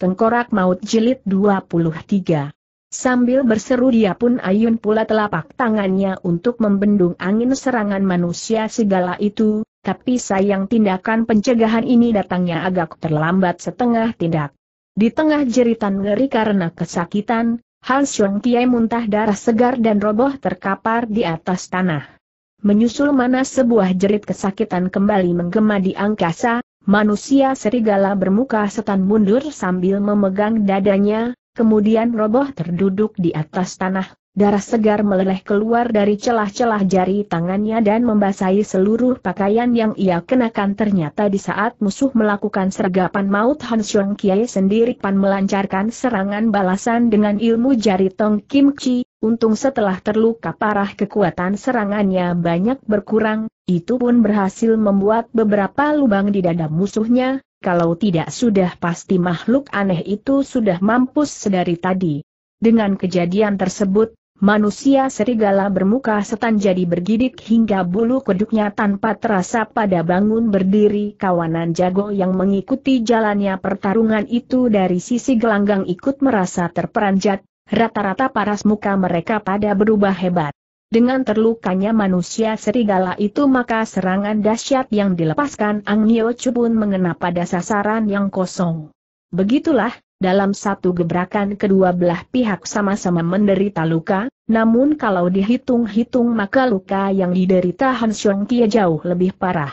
Tengkorak Maut Jilid 23. Sambil berseru dia pun ayun pula telapak tangannya untuk membendung angin serangan manusia segala itu, tapi sayang tindakan pencegahan ini datangnya agak terlambat setengah tindak. Di tengah jeritan ngeri karena kesakitan, Han Xiong Tiai muntah darah segar dan roboh terkapar di atas tanah. Menyusul mana sebuah jerit kesakitan kembali menggema di angkasa, Manusia serigala bermuka setan mundur sambil memegang dadanya, kemudian roboh terduduk di atas tanah, darah segar meleleh keluar dari celah-celah jari tangannya dan membasahi seluruh pakaian yang ia kenakan ternyata di saat musuh melakukan sergapan maut Han Xiong Kiai sendiri pan melancarkan serangan balasan dengan ilmu jari Tong Kim Chi, Untung setelah terluka parah kekuatan serangannya banyak berkurang, itu pun berhasil membuat beberapa lubang di dada musuhnya, kalau tidak sudah pasti makhluk aneh itu sudah mampus sedari tadi. Dengan kejadian tersebut, manusia serigala bermuka setan jadi bergidik hingga bulu kuduknya tanpa terasa pada bangun berdiri kawanan jago yang mengikuti jalannya pertarungan itu dari sisi gelanggang ikut merasa terperanjat, Rata-rata paras muka mereka pada berubah hebat. Dengan terlukanya manusia serigala itu maka serangan dahsyat yang dilepaskan Ang Nio Chu pun mengena pada sasaran yang kosong. Begitulah, dalam satu gebrakan kedua belah pihak sama-sama menderita luka, namun kalau dihitung-hitung maka luka yang diderita Han Xiong Kie jauh lebih parah.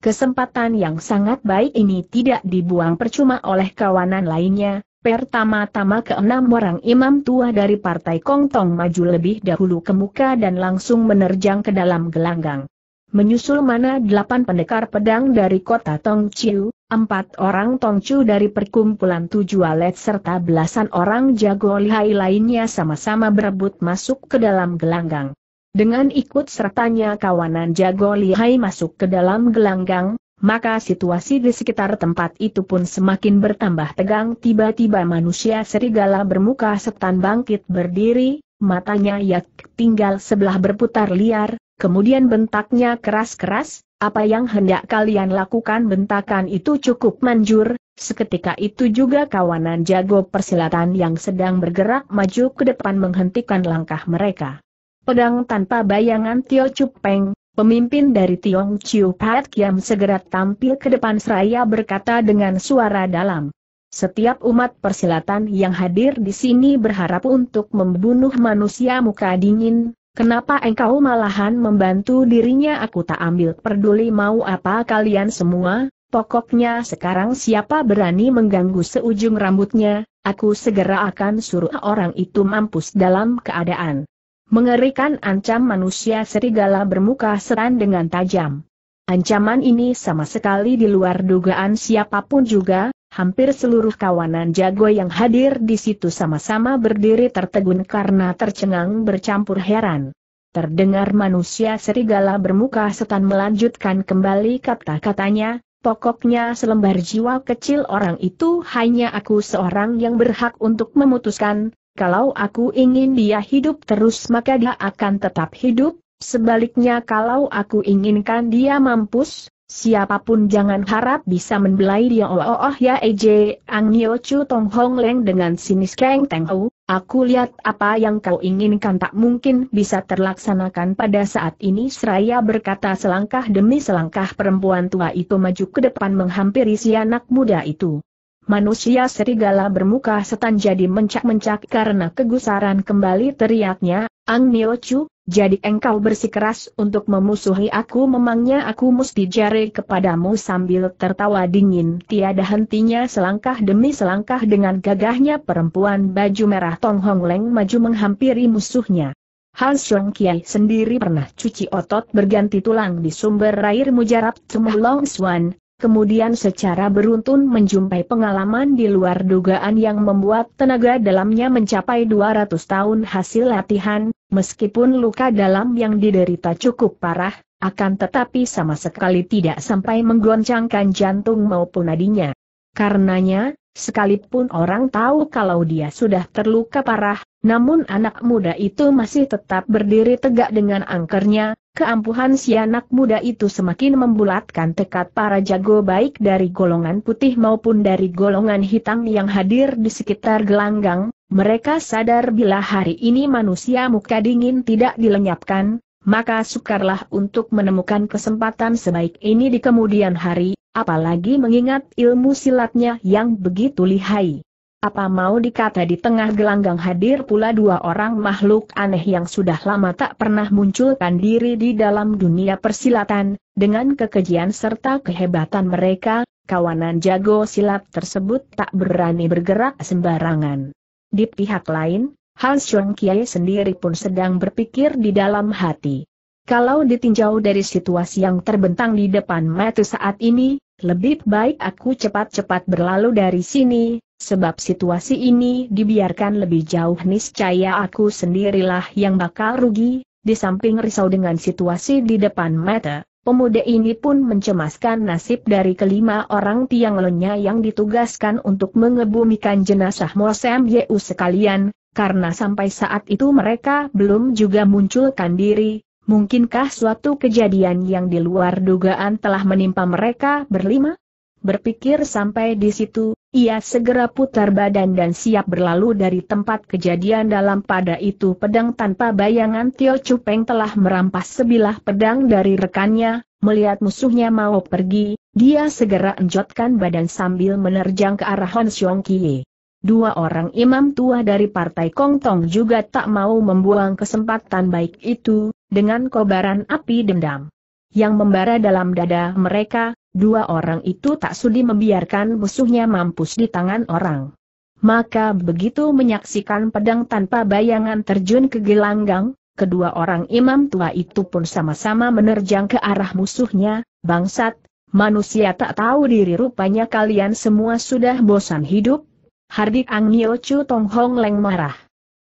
Kesempatan yang sangat baik ini tidak dibuang percuma oleh kawanan lainnya, Pertama-tama keenam orang imam tua dari partai Kongtong maju lebih dahulu ke muka dan langsung menerjang ke dalam gelanggang. Menyusul mana delapan pendekar pedang dari kota Tongciu, empat orang Tongciu dari perkumpulan tujuh alet serta belasan orang jago lihai lainnya sama-sama berebut masuk ke dalam gelanggang. Dengan ikut sertanya kawanan jago lihai masuk ke dalam gelanggang, maka situasi di sekitar tempat itu pun semakin bertambah tegang. Tiba-tiba manusia serigala bermuka setan bangkit berdiri, matanya yak tinggal sebelah berputar liar, kemudian bentaknya keras-keras, apa yang hendak kalian lakukan bentakan itu cukup manjur, seketika itu juga kawanan jago persilatan yang sedang bergerak maju ke depan menghentikan langkah mereka. Pedang tanpa bayangan Tio Cupeng, Pemimpin dari Tiong Chiu Pat Kiam segera tampil ke depan seraya berkata dengan suara dalam. Setiap umat persilatan yang hadir di sini berharap untuk membunuh manusia muka dingin, kenapa engkau malahan membantu dirinya aku tak ambil peduli mau apa kalian semua, pokoknya sekarang siapa berani mengganggu seujung rambutnya, aku segera akan suruh orang itu mampus dalam keadaan Mengerikan ancam manusia serigala bermuka seran dengan tajam. Ancaman ini sama sekali di luar dugaan siapapun juga, hampir seluruh kawanan jago yang hadir di situ sama-sama berdiri tertegun karena tercengang bercampur heran. Terdengar manusia serigala bermuka setan melanjutkan kembali kata-katanya, pokoknya selembar jiwa kecil orang itu hanya aku seorang yang berhak untuk memutuskan, kalau aku ingin dia hidup terus maka dia akan tetap hidup, sebaliknya kalau aku inginkan dia mampus, siapapun jangan harap bisa membelai dia oh oh, oh ya ej, eh, Ang Chu Tong Hong Leng dengan sinis keng teng ho, aku lihat apa yang kau inginkan tak mungkin bisa terlaksanakan pada saat ini seraya berkata selangkah demi selangkah perempuan tua itu maju ke depan menghampiri si anak muda itu. Manusia serigala bermuka setan jadi mencak-mencak karena kegusaran kembali teriaknya, Ang Nio Chu, jadi engkau bersikeras untuk memusuhi aku memangnya aku mesti jari kepadamu sambil tertawa dingin tiada hentinya selangkah demi selangkah dengan gagahnya perempuan baju merah Tong Hong Leng maju menghampiri musuhnya. Han Shuang Kiai sendiri pernah cuci otot berganti tulang di sumber air mujarab Cemulong Swan, kemudian secara beruntun menjumpai pengalaman di luar dugaan yang membuat tenaga dalamnya mencapai 200 tahun hasil latihan, meskipun luka dalam yang diderita cukup parah, akan tetapi sama sekali tidak sampai menggoncangkan jantung maupun nadinya. Karenanya, sekalipun orang tahu kalau dia sudah terluka parah, namun anak muda itu masih tetap berdiri tegak dengan angkernya, Keampuhan si anak muda itu semakin membulatkan tekad para jago baik dari golongan putih maupun dari golongan hitam yang hadir di sekitar gelanggang, mereka sadar bila hari ini manusia muka dingin tidak dilenyapkan, maka sukarlah untuk menemukan kesempatan sebaik ini di kemudian hari, apalagi mengingat ilmu silatnya yang begitu lihai. Apa mau dikata di tengah gelanggang hadir pula dua orang makhluk aneh yang sudah lama tak pernah munculkan diri di dalam dunia persilatan, dengan kekejian serta kehebatan mereka, kawanan jago silat tersebut tak berani bergerak sembarangan. Di pihak lain, Hans Xiong Kiai sendiri pun sedang berpikir di dalam hati. Kalau ditinjau dari situasi yang terbentang di depan mata saat ini, lebih baik aku cepat-cepat berlalu dari sini, Sebab situasi ini dibiarkan lebih jauh niscaya aku sendirilah yang bakal rugi, di samping risau dengan situasi di depan mata, pemuda ini pun mencemaskan nasib dari kelima orang tiang lenya yang ditugaskan untuk mengebumikan jenazah Mosem Yeu sekalian, karena sampai saat itu mereka belum juga munculkan diri, Mungkinkah suatu kejadian yang di luar dugaan telah menimpa mereka berlima? Berpikir sampai di situ, ia segera putar badan dan siap berlalu dari tempat kejadian dalam pada itu pedang tanpa bayangan Tio Cupeng telah merampas sebilah pedang dari rekannya, melihat musuhnya mau pergi, dia segera enjotkan badan sambil menerjang ke arah Hon Xiong Kie. Dua orang imam tua dari partai Kongtong juga tak mau membuang kesempatan baik itu, dengan kobaran api dendam. Yang membara dalam dada mereka, Dua orang itu tak sudi membiarkan musuhnya mampus di tangan orang. Maka begitu menyaksikan pedang tanpa bayangan terjun ke gelanggang, kedua orang imam tua itu pun sama-sama menerjang ke arah musuhnya, bangsat, manusia tak tahu diri rupanya kalian semua sudah bosan hidup. Hardik Angil Chu Tong Hong Leng marah.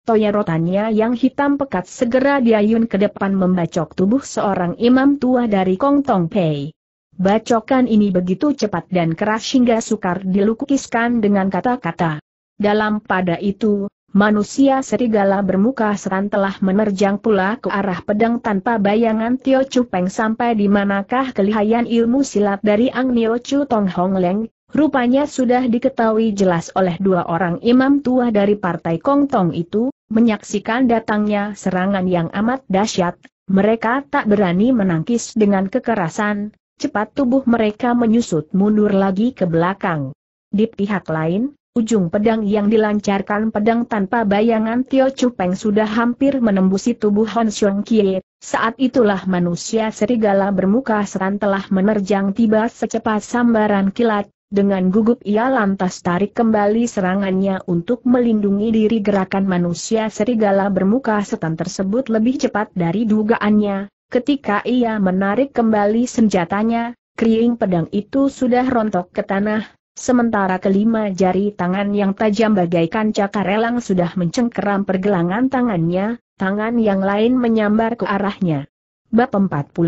Toya rotannya yang hitam pekat segera diayun ke depan membacok tubuh seorang imam tua dari Kong Tong Pei. Bacokan ini begitu cepat dan keras hingga sukar dilukiskan dengan kata-kata. Dalam pada itu, manusia serigala bermuka seran telah menerjang pula ke arah pedang tanpa bayangan Tio Chu sampai di manakah kelihayan ilmu silat dari Ang Nio Chu Tong Hong Leng, Rupanya sudah diketahui jelas oleh dua orang imam tua dari partai Kongtong itu, menyaksikan datangnya serangan yang amat dahsyat, mereka tak berani menangkis dengan kekerasan, cepat tubuh mereka menyusut mundur lagi ke belakang. Di pihak lain, ujung pedang yang dilancarkan pedang tanpa bayangan Tio Chupeng sudah hampir menembusi tubuh Hon Xiong Kie. Saat itulah manusia serigala bermuka seran telah menerjang tiba secepat sambaran kilat, dengan gugup ia lantas tarik kembali serangannya untuk melindungi diri gerakan manusia serigala bermuka setan tersebut lebih cepat dari dugaannya, Ketika ia menarik kembali senjatanya, kriing pedang itu sudah rontok ke tanah, sementara kelima jari tangan yang tajam bagaikan cakar elang sudah mencengkeram pergelangan tangannya, tangan yang lain menyambar ke arahnya. Bab 47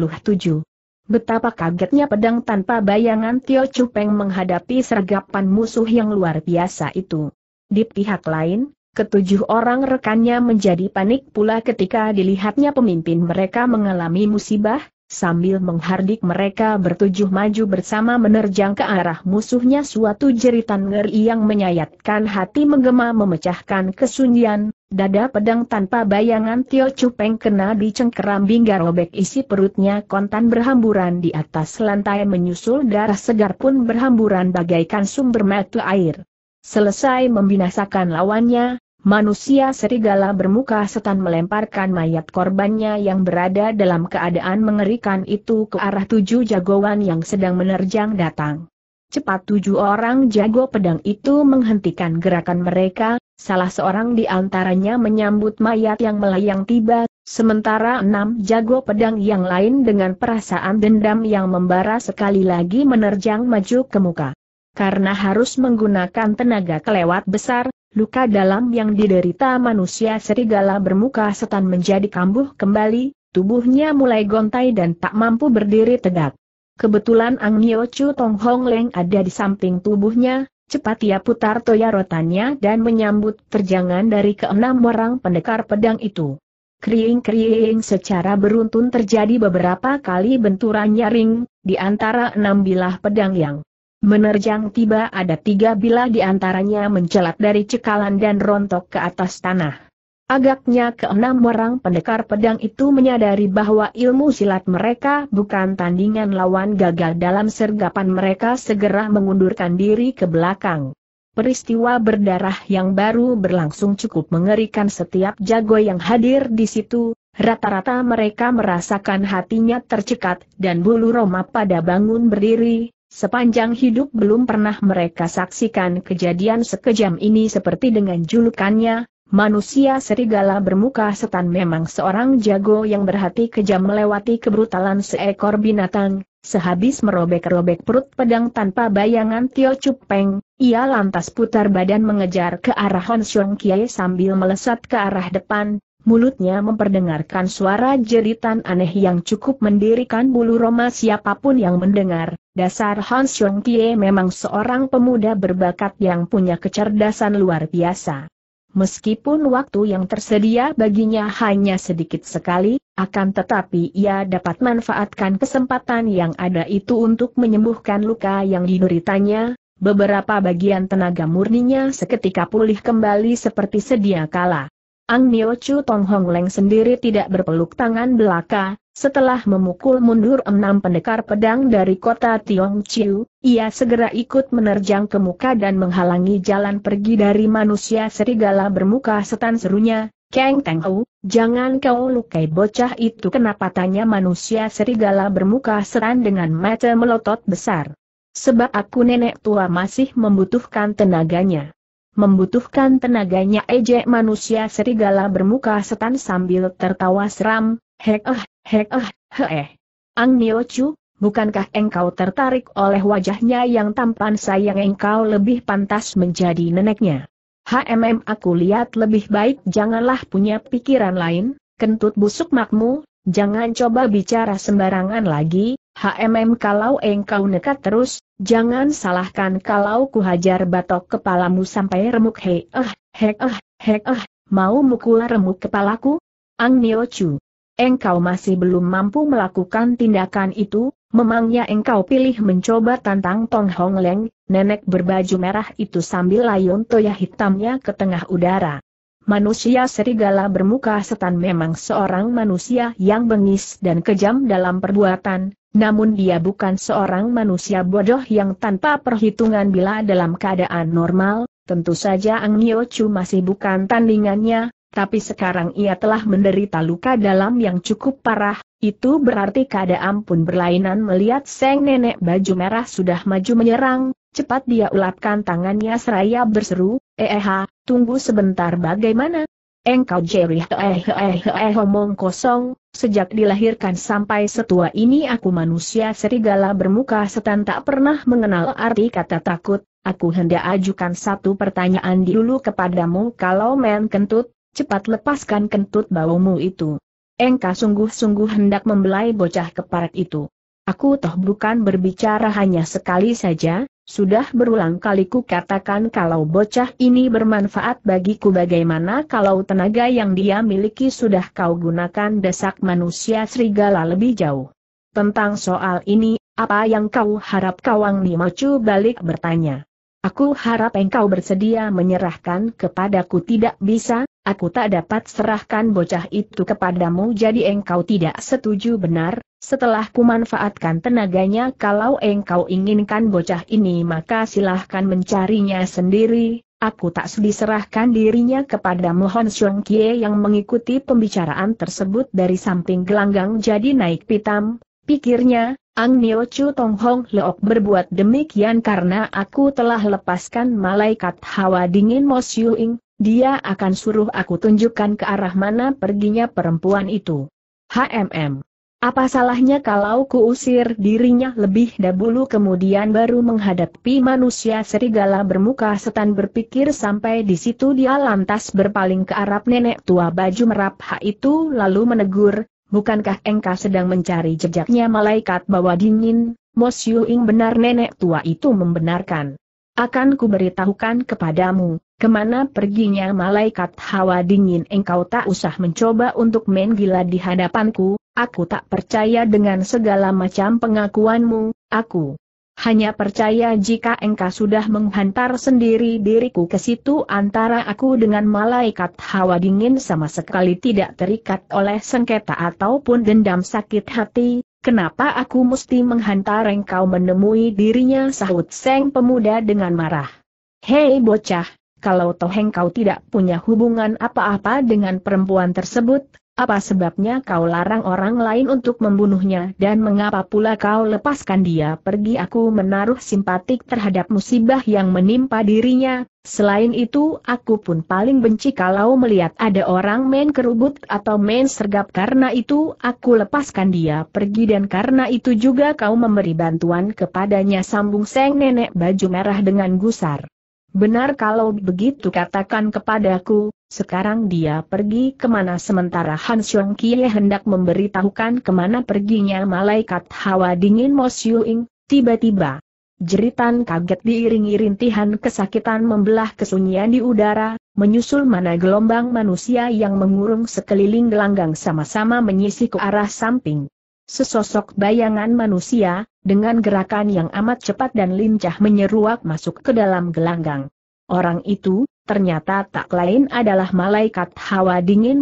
Betapa kagetnya pedang tanpa bayangan Tio Chupeng menghadapi sergapan musuh yang luar biasa itu. Di pihak lain, Ketujuh orang rekannya menjadi panik pula ketika dilihatnya pemimpin mereka mengalami musibah, sambil menghardik mereka bertujuh maju bersama menerjang ke arah musuhnya suatu jeritan ngeri yang menyayatkan hati menggema memecahkan kesunyian, dada pedang tanpa bayangan Tio Cupeng kena dicengkeram hingga robek isi perutnya kontan berhamburan di atas lantai menyusul darah segar pun berhamburan bagaikan sumber mata air. Selesai membinasakan lawannya, Manusia serigala bermuka setan melemparkan mayat korbannya yang berada dalam keadaan mengerikan itu ke arah tujuh jagoan yang sedang menerjang datang. Cepat tujuh orang jago pedang itu menghentikan gerakan mereka, salah seorang di antaranya menyambut mayat yang melayang tiba, sementara enam jago pedang yang lain dengan perasaan dendam yang membara sekali lagi menerjang maju ke muka. Karena harus menggunakan tenaga kelewat besar, Luka dalam yang diderita manusia serigala bermuka setan menjadi kambuh kembali, tubuhnya mulai gontai dan tak mampu berdiri tegak. Kebetulan Ang Nio Chu Tong Hong Leng ada di samping tubuhnya, cepat ia putar toya rotannya dan menyambut terjangan dari keenam orang pendekar pedang itu. Kriing-kriing secara beruntun terjadi beberapa kali benturan nyaring, di antara enam bilah pedang yang Menerjang tiba ada tiga bilah di antaranya mencelat dari cekalan dan rontok ke atas tanah. Agaknya keenam orang pendekar pedang itu menyadari bahwa ilmu silat mereka bukan tandingan lawan gagal dalam sergapan mereka segera mengundurkan diri ke belakang. Peristiwa berdarah yang baru berlangsung cukup mengerikan setiap jago yang hadir di situ, rata-rata mereka merasakan hatinya tercekat dan bulu roma pada bangun berdiri, Sepanjang hidup belum pernah mereka saksikan kejadian sekejam ini seperti dengan julukannya, manusia serigala bermuka setan memang seorang jago yang berhati kejam melewati kebrutalan seekor binatang, sehabis merobek-robek perut pedang tanpa bayangan Tio Cupeng, ia lantas putar badan mengejar ke arah Hon Xiong Kiai sambil melesat ke arah depan, mulutnya memperdengarkan suara jeritan aneh yang cukup mendirikan bulu roma siapapun yang mendengar. Dasar Hans Xiong Kie memang seorang pemuda berbakat yang punya kecerdasan luar biasa. Meskipun waktu yang tersedia baginya hanya sedikit sekali, akan tetapi ia dapat manfaatkan kesempatan yang ada itu untuk menyembuhkan luka yang dideritanya, beberapa bagian tenaga murninya seketika pulih kembali seperti sedia kala. Ang Nio Chu Tong Hong Leng sendiri tidak berpeluk tangan belaka, setelah memukul mundur enam pendekar pedang dari kota Tiong Chiu, ia segera ikut menerjang ke muka dan menghalangi jalan pergi dari manusia serigala bermuka setan serunya, Kang Teng Ho, jangan kau lukai bocah itu kenapa tanya manusia serigala bermuka setan dengan mata melotot besar. Sebab aku nenek tua masih membutuhkan tenaganya membutuhkan tenaganya ejek manusia serigala bermuka setan sambil tertawa seram, hek eh, hek eh, he eh. Ang Nio Chu, bukankah engkau tertarik oleh wajahnya yang tampan sayang engkau lebih pantas menjadi neneknya? HMM aku lihat lebih baik janganlah punya pikiran lain, kentut busuk makmu, Jangan coba bicara sembarangan lagi, HMM kalau engkau nekat terus, jangan salahkan kalau kuhajar batok kepalamu sampai remuk hei eh, hek eh, hek eh, mau mukul remuk kepalaku? Ang Chu, Engkau masih belum mampu melakukan tindakan itu, memangnya engkau pilih mencoba tantang Tong Hong Leng, nenek berbaju merah itu sambil layun toya hitamnya ke tengah udara. Manusia serigala bermuka setan memang seorang manusia yang bengis dan kejam dalam perbuatan, namun dia bukan seorang manusia bodoh yang tanpa perhitungan bila dalam keadaan normal, tentu saja Ang Niochu masih bukan tandingannya, tapi sekarang ia telah menderita luka dalam yang cukup parah, itu berarti keadaan pun berlainan melihat Seng Nenek baju merah sudah maju menyerang, cepat dia ulapkan tangannya seraya berseru, Eh, eh tunggu sebentar bagaimana? Engkau Jerry eh eh, eh eh eh omong kosong, sejak dilahirkan sampai setua ini aku manusia serigala bermuka setan tak pernah mengenal arti kata takut, aku hendak ajukan satu pertanyaan dulu kepadamu kalau men kentut, cepat lepaskan kentut baumu itu. Engkau sungguh-sungguh hendak membelai bocah keparat itu. Aku toh bukan berbicara hanya sekali saja, sudah berulang kali ku katakan kalau bocah ini bermanfaat bagiku bagaimana kalau tenaga yang dia miliki sudah kau gunakan desak manusia serigala lebih jauh. Tentang soal ini, apa yang kau harap Kawang Nimocu balik bertanya. Aku harap engkau bersedia menyerahkan kepadaku tidak bisa, aku tak dapat serahkan bocah itu kepadamu jadi engkau tidak setuju benar, setelah kumanfaatkan tenaganya kalau engkau inginkan bocah ini maka silahkan mencarinya sendiri, aku tak sedih serahkan dirinya kepada Mohon Xiong Kie yang mengikuti pembicaraan tersebut dari samping gelanggang jadi naik pitam, pikirnya, Ang Nio Chu Tong Hong Leok berbuat demikian karena aku telah lepaskan malaikat hawa dingin Mo Xiu Ing, dia akan suruh aku tunjukkan ke arah mana perginya perempuan itu. HMM apa salahnya kalau kuusir dirinya lebih dahulu kemudian baru menghadapi manusia serigala bermuka setan berpikir sampai di situ dia lantas berpaling ke arah nenek tua baju merapha itu lalu menegur, bukankah engkau sedang mencari jejaknya malaikat bawa dingin, Mos Yuing benar nenek tua itu membenarkan. Akan beritahukan kepadamu, kemana perginya malaikat hawa dingin engkau tak usah mencoba untuk main gila di hadapanku, Aku tak percaya dengan segala macam pengakuanmu, aku hanya percaya jika engkau sudah menghantar sendiri diriku ke situ antara aku dengan malaikat hawa dingin sama sekali tidak terikat oleh sengketa ataupun dendam sakit hati, kenapa aku mesti menghantar engkau menemui dirinya sahut seng pemuda dengan marah. Hei bocah, kalau toh engkau tidak punya hubungan apa-apa dengan perempuan tersebut, apa sebabnya kau larang orang lain untuk membunuhnya dan mengapa pula kau lepaskan dia pergi aku menaruh simpatik terhadap musibah yang menimpa dirinya, selain itu aku pun paling benci kalau melihat ada orang main kerubut atau main sergap karena itu aku lepaskan dia pergi dan karena itu juga kau memberi bantuan kepadanya sambung seng nenek baju merah dengan gusar. Benar kalau begitu katakan kepadaku, sekarang dia pergi kemana sementara Han Xiong Kie hendak memberitahukan kemana perginya malaikat hawa dingin Mo Ing, tiba-tiba. Jeritan kaget diiringi rintihan kesakitan membelah kesunyian di udara, menyusul mana gelombang manusia yang mengurung sekeliling gelanggang sama-sama menyisih ke arah samping sesosok bayangan manusia, dengan gerakan yang amat cepat dan lincah menyeruak masuk ke dalam gelanggang. Orang itu, ternyata tak lain adalah malaikat hawa dingin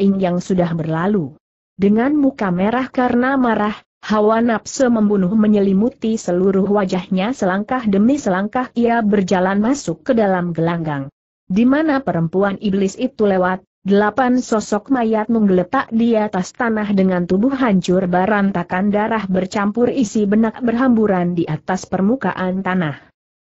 Ing yang sudah berlalu. Dengan muka merah karena marah, hawa nafsu membunuh menyelimuti seluruh wajahnya selangkah demi selangkah ia berjalan masuk ke dalam gelanggang. Di mana perempuan iblis itu lewat, Delapan sosok mayat menggeletak di atas tanah dengan tubuh hancur berantakan darah bercampur isi benak berhamburan di atas permukaan tanah.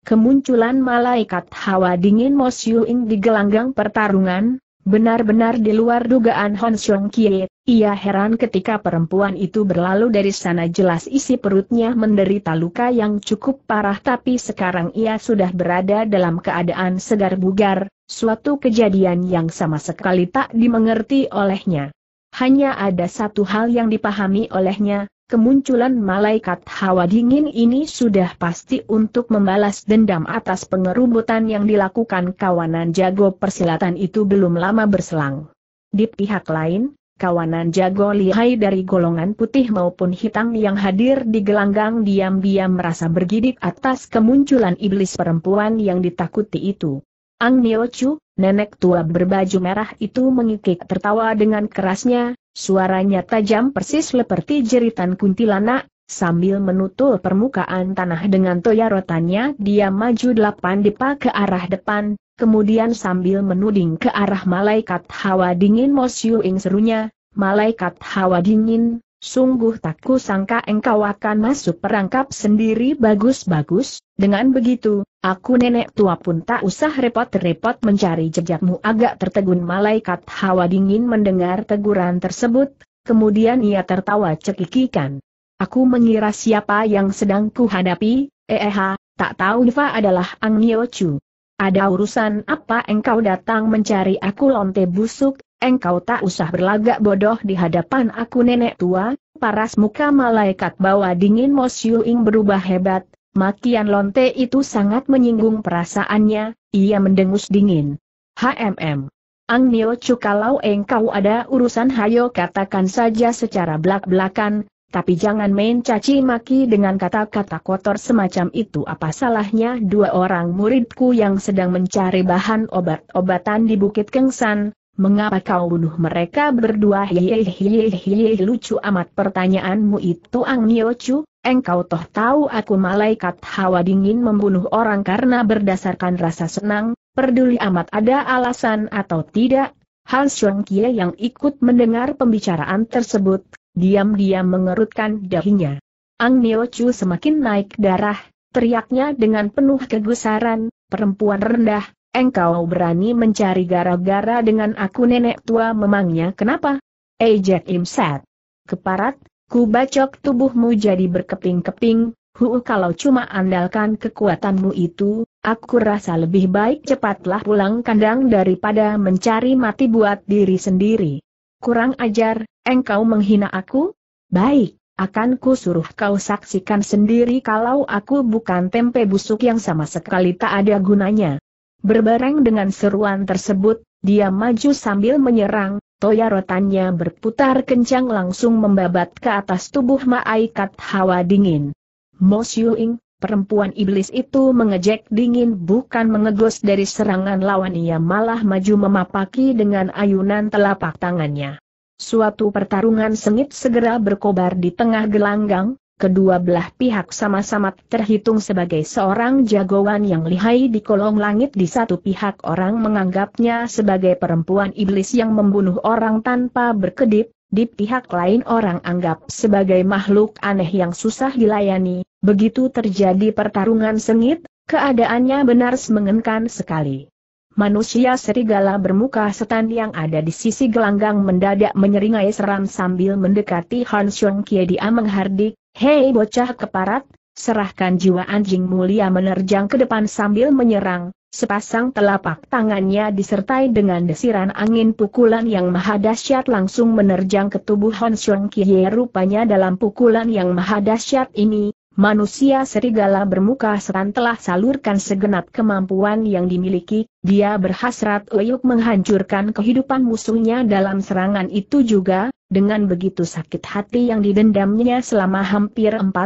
Kemunculan malaikat hawa dingin Mosyuing di gelanggang pertarungan, Benar-benar di luar dugaan Hon Xiong Kie, ia heran ketika perempuan itu berlalu dari sana jelas isi perutnya menderita luka yang cukup parah tapi sekarang ia sudah berada dalam keadaan segar bugar, suatu kejadian yang sama sekali tak dimengerti olehnya. Hanya ada satu hal yang dipahami olehnya, Kemunculan malaikat hawa dingin ini sudah pasti untuk membalas dendam atas pengerubutan yang dilakukan kawanan jago persilatan itu belum lama berselang. Di pihak lain, kawanan jago lihai dari golongan putih maupun hitam yang hadir di gelanggang diam-diam merasa bergidik atas kemunculan iblis perempuan yang ditakuti itu. Ang Niochu, nenek tua berbaju merah itu mengikik tertawa dengan kerasnya, Suaranya tajam persis seperti jeritan kuntilanak, Sambil menutul permukaan tanah dengan toya rotanya, dia maju delapan depa ke arah depan, kemudian sambil menuding ke arah malaikat hawa dingin Mosyu Ing serunya, malaikat hawa dingin, Sungguh tak kusangka engkau akan masuk perangkap sendiri bagus-bagus, dengan begitu, aku nenek tua pun tak usah repot-repot mencari jejakmu agak tertegun malaikat hawa dingin mendengar teguran tersebut, kemudian ia tertawa cekikikan. Aku mengira siapa yang sedang kuhadapi, Eh, eh tak tahu Diva adalah Ang Nio Chu. Ada urusan apa engkau datang mencari aku lonte busuk, Engkau tak usah berlagak bodoh di hadapan aku nenek tua, paras muka malaikat bawa dingin Mo Ing berubah hebat, makian lonte itu sangat menyinggung perasaannya, ia mendengus dingin. HMM. Ang Nio Chu kalau engkau ada urusan hayo katakan saja secara belak-belakan, tapi jangan main caci maki dengan kata-kata kotor semacam itu apa salahnya dua orang muridku yang sedang mencari bahan obat-obatan di Bukit Kengsan, Mengapa kau bunuh mereka berdua? Hihihihihi lucu amat pertanyaanmu itu Ang Niochu, engkau toh tahu aku malaikat hawa dingin membunuh orang karena berdasarkan rasa senang, peduli amat ada alasan atau tidak. Han Xiong Kie yang ikut mendengar pembicaraan tersebut, diam-diam mengerutkan dahinya. Ang Niochu semakin naik darah, teriaknya dengan penuh kegusaran, perempuan rendah, Engkau berani mencari gara-gara dengan aku nenek tua memangnya kenapa? Ejek eh, Imsat. Keparat, ku bacok tubuhmu jadi berkeping-keping, hu kalau cuma andalkan kekuatanmu itu, aku rasa lebih baik cepatlah pulang kandang daripada mencari mati buat diri sendiri. Kurang ajar, engkau menghina aku? Baik, akan ku suruh kau saksikan sendiri kalau aku bukan tempe busuk yang sama sekali tak ada gunanya. Berbareng dengan seruan tersebut, dia maju sambil menyerang, toya rotannya berputar kencang langsung membabat ke atas tubuh Maaikat Hawa dingin. Mo Xiuing, perempuan iblis itu mengejek dingin bukan mengegos dari serangan lawan ia malah maju memapaki dengan ayunan telapak tangannya. Suatu pertarungan sengit segera berkobar di tengah gelanggang, kedua belah pihak sama-sama terhitung sebagai seorang jagoan yang lihai di kolong langit di satu pihak orang menganggapnya sebagai perempuan iblis yang membunuh orang tanpa berkedip, di pihak lain orang anggap sebagai makhluk aneh yang susah dilayani, begitu terjadi pertarungan sengit, keadaannya benar semengenkan sekali. Manusia serigala bermuka setan yang ada di sisi gelanggang mendadak menyeringai seram sambil mendekati Han Xiong Kie dia menghardik, Hei bocah keparat, serahkan jiwa anjing mulia menerjang ke depan sambil menyerang, sepasang telapak tangannya disertai dengan desiran angin pukulan yang maha dahsyat langsung menerjang ke tubuh Han Xiong Kie rupanya dalam pukulan yang maha dahsyat ini, Manusia serigala bermuka seran telah salurkan segenap kemampuan yang dimiliki, dia berhasrat Oyuk menghancurkan kehidupan musuhnya dalam serangan itu juga, dengan begitu sakit hati yang didendamnya selama hampir 40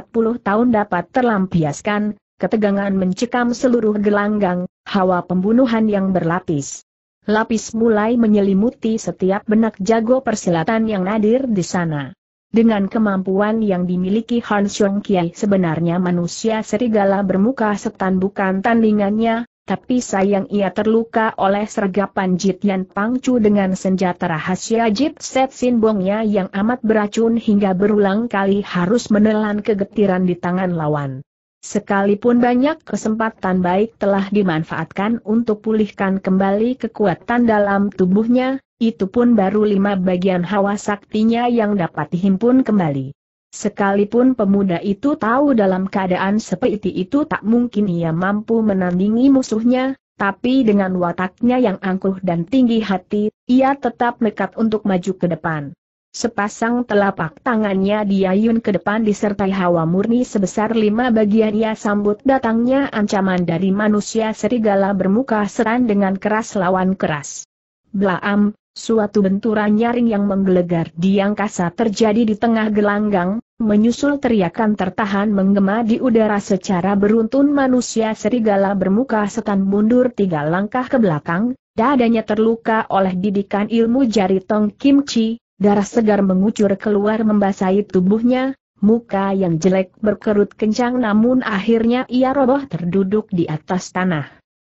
tahun dapat terlampiaskan, ketegangan mencekam seluruh gelanggang, hawa pembunuhan yang berlapis. Lapis mulai menyelimuti setiap benak jago persilatan yang nadir di sana. Dengan kemampuan yang dimiliki Han Xiong Kiai sebenarnya manusia serigala bermuka setan bukan tandingannya, tapi sayang ia terluka oleh sergapan Jit Yan Pangcu dengan senjata rahasia Jit Set Sin Bongnya yang amat beracun hingga berulang kali harus menelan kegetiran di tangan lawan. Sekalipun banyak kesempatan baik telah dimanfaatkan untuk pulihkan kembali kekuatan dalam tubuhnya, itu pun baru lima bagian hawa saktinya yang dapat dihimpun kembali. Sekalipun pemuda itu tahu dalam keadaan seperti itu tak mungkin ia mampu menandingi musuhnya, tapi dengan wataknya yang angkuh dan tinggi hati, ia tetap nekat untuk maju ke depan. Sepasang telapak tangannya diayun ke depan disertai hawa murni sebesar lima bagian ia sambut datangnya ancaman dari manusia serigala bermuka seran dengan keras lawan keras. Blaam, suatu benturan nyaring yang menggelegar di angkasa terjadi di tengah gelanggang, menyusul teriakan tertahan menggema di udara secara beruntun manusia serigala bermuka setan mundur tiga langkah ke belakang, dadanya terluka oleh didikan ilmu jari Tong Kim Chi, Darah segar mengucur keluar membasahi tubuhnya, muka yang jelek berkerut kencang namun akhirnya ia roboh terduduk di atas tanah.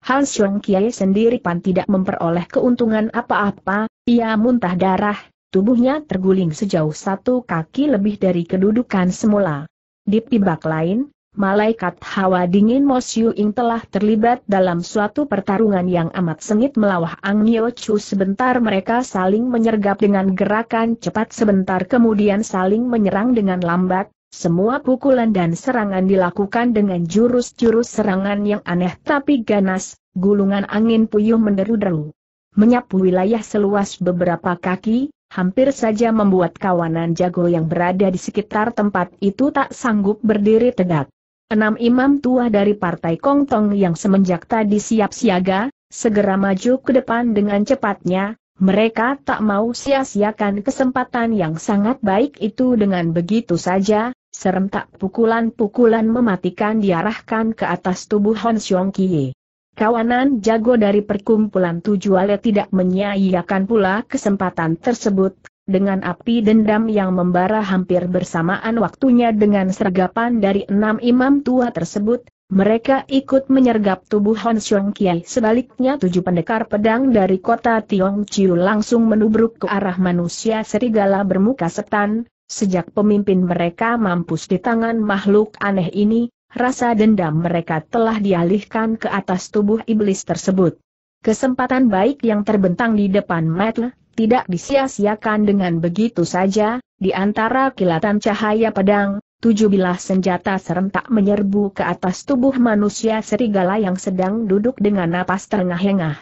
Han Xiong Kiai sendiri pan tidak memperoleh keuntungan apa-apa, ia muntah darah, tubuhnya terguling sejauh satu kaki lebih dari kedudukan semula. Di pihak lain, Malaikat hawa dingin Mo Xiu Ing telah terlibat dalam suatu pertarungan yang amat sengit melawah Ang Nio Chu sebentar mereka saling menyergap dengan gerakan cepat sebentar kemudian saling menyerang dengan lambat, semua pukulan dan serangan dilakukan dengan jurus-jurus serangan yang aneh tapi ganas, gulungan angin puyuh menderu-deru. Menyapu wilayah seluas beberapa kaki, hampir saja membuat kawanan jago yang berada di sekitar tempat itu tak sanggup berdiri tegak. Enam imam tua dari partai Kongtong yang semenjak tadi siap siaga, segera maju ke depan dengan cepatnya, mereka tak mau sia-siakan kesempatan yang sangat baik itu dengan begitu saja, serentak pukulan-pukulan mematikan diarahkan ke atas tubuh Hon Xiong Kie. Kawanan jago dari perkumpulan tujuale tidak menyia-nyiakan pula kesempatan tersebut, dengan api dendam yang membara hampir bersamaan waktunya dengan sergapan dari enam imam tua tersebut, mereka ikut menyergap tubuh Hon Xiong Kiai. Sebaliknya tujuh pendekar pedang dari kota Tiong Chiu langsung menubruk ke arah manusia serigala bermuka setan, sejak pemimpin mereka mampus di tangan makhluk aneh ini, rasa dendam mereka telah dialihkan ke atas tubuh iblis tersebut. Kesempatan baik yang terbentang di depan mata tidak disia-siakan dengan begitu saja, di antara kilatan cahaya pedang, tujuh bilah senjata serentak menyerbu ke atas tubuh manusia serigala yang sedang duduk dengan napas terengah-engah.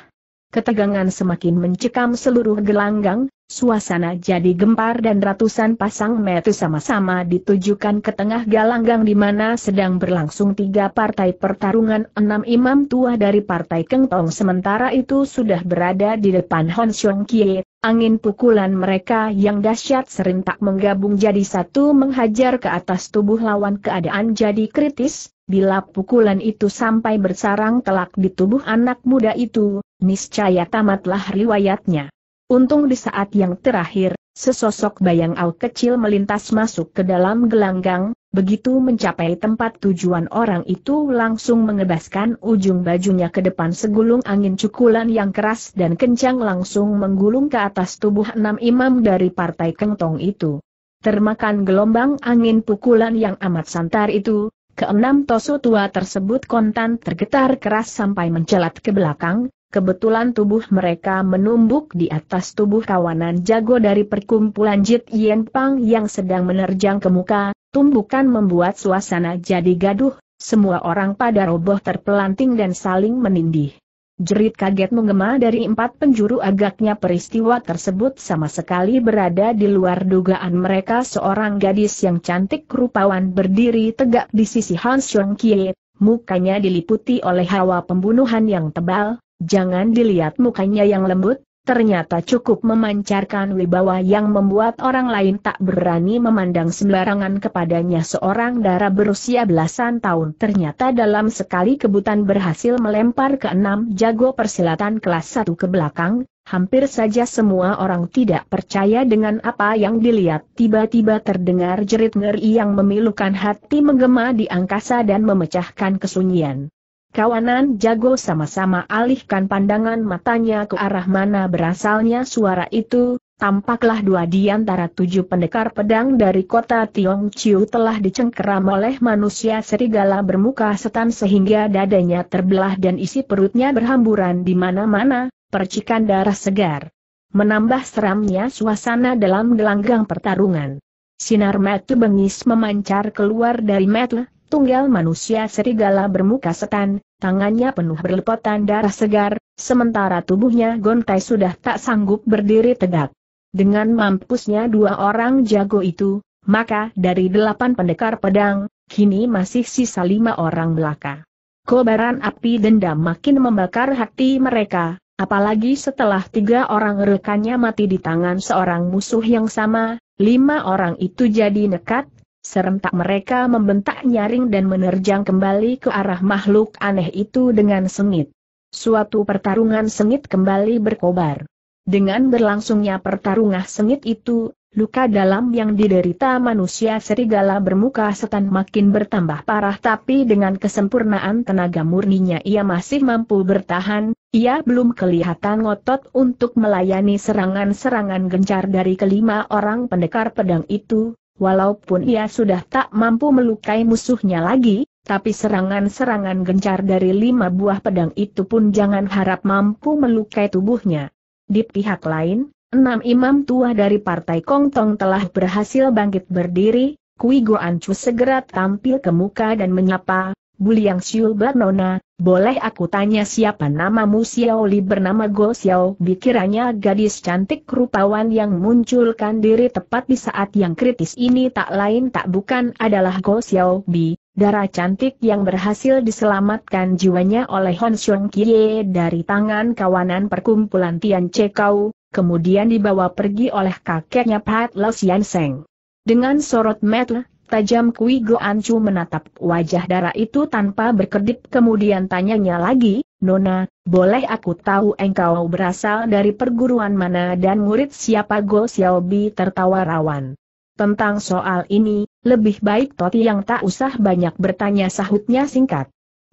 Ketegangan semakin mencekam seluruh gelanggang, suasana jadi gempar dan ratusan pasang metu sama-sama ditujukan ke tengah gelanggang di mana sedang berlangsung tiga partai pertarungan enam imam tua dari partai Kengtong sementara itu sudah berada di depan Hon Xiong Kie, Angin pukulan mereka yang dahsyat serentak menggabung jadi satu menghajar ke atas tubuh lawan keadaan jadi kritis, bila pukulan itu sampai bersarang telak di tubuh anak muda itu, niscaya tamatlah riwayatnya. Untung di saat yang terakhir, sesosok bayang al kecil melintas masuk ke dalam gelanggang, begitu mencapai tempat tujuan orang itu langsung mengebaskan ujung bajunya ke depan segulung angin cukulan yang keras dan kencang langsung menggulung ke atas tubuh enam imam dari partai kentong itu. Termakan gelombang angin pukulan yang amat santar itu, Keenam tosu tua tersebut kontan tergetar keras sampai mencelat ke belakang, Kebetulan tubuh mereka menumbuk di atas tubuh kawanan jago dari perkumpulan Jit Yen Pang yang sedang menerjang ke muka, tumbukan membuat suasana jadi gaduh, semua orang pada roboh terpelanting dan saling menindih. Jerit kaget menggema dari empat penjuru agaknya peristiwa tersebut sama sekali berada di luar dugaan mereka seorang gadis yang cantik rupawan berdiri tegak di sisi Hans Chong Kie, mukanya diliputi oleh hawa pembunuhan yang tebal, Jangan dilihat mukanya yang lembut, ternyata cukup memancarkan wibawa yang membuat orang lain tak berani memandang sembarangan kepadanya seorang darah berusia belasan tahun ternyata dalam sekali kebutan berhasil melempar ke enam jago persilatan kelas satu ke belakang, hampir saja semua orang tidak percaya dengan apa yang dilihat tiba-tiba terdengar jerit ngeri yang memilukan hati menggema di angkasa dan memecahkan kesunyian. Kawanan jago sama-sama alihkan pandangan matanya ke arah mana berasalnya suara itu, tampaklah dua di antara tujuh pendekar pedang dari kota Tiong Chiu telah dicengkeram oleh manusia serigala bermuka setan sehingga dadanya terbelah dan isi perutnya berhamburan di mana-mana, percikan darah segar. Menambah seramnya suasana dalam gelanggang pertarungan. Sinar metu bengis memancar keluar dari metu, tunggal manusia serigala bermuka setan, tangannya penuh berlepotan darah segar, sementara tubuhnya gontai sudah tak sanggup berdiri tegak. Dengan mampusnya dua orang jago itu, maka dari delapan pendekar pedang, kini masih sisa lima orang belaka. Kobaran api dendam makin membakar hati mereka, apalagi setelah tiga orang rekannya mati di tangan seorang musuh yang sama, lima orang itu jadi nekat, Serentak mereka membentak nyaring dan menerjang kembali ke arah makhluk aneh itu dengan sengit. Suatu pertarungan sengit kembali berkobar. Dengan berlangsungnya pertarungan sengit itu, luka dalam yang diderita manusia serigala bermuka setan makin bertambah parah tapi dengan kesempurnaan tenaga murninya ia masih mampu bertahan, ia belum kelihatan ngotot untuk melayani serangan-serangan gencar dari kelima orang pendekar pedang itu, Walaupun ia sudah tak mampu melukai musuhnya lagi, tapi serangan-serangan gencar dari lima buah pedang itu pun jangan harap mampu melukai tubuhnya. Di pihak lain, enam imam tua dari Partai Kongtong telah berhasil bangkit berdiri, Kui Goan Chu segera tampil ke muka dan menyapa, Buliang Xiu Bernona, boleh aku tanya siapa namamu Xiao Li bernama Go Xiao Bikirannya gadis cantik rupawan yang munculkan diri tepat di saat yang kritis ini tak lain tak bukan adalah Go Xiao Bi, darah cantik yang berhasil diselamatkan jiwanya oleh Hon Xiong Kie dari tangan kawanan perkumpulan Tian Kau, kemudian dibawa pergi oleh kakeknya Pat Lo Sian Seng. Dengan sorot mata Tajam Kui Go Goancu menatap wajah darah itu tanpa berkedip kemudian tanyanya lagi, Nona, boleh aku tahu engkau berasal dari perguruan mana dan murid siapa Go Xiaobi tertawa rawan. Tentang soal ini, lebih baik Toti yang tak usah banyak bertanya sahutnya singkat.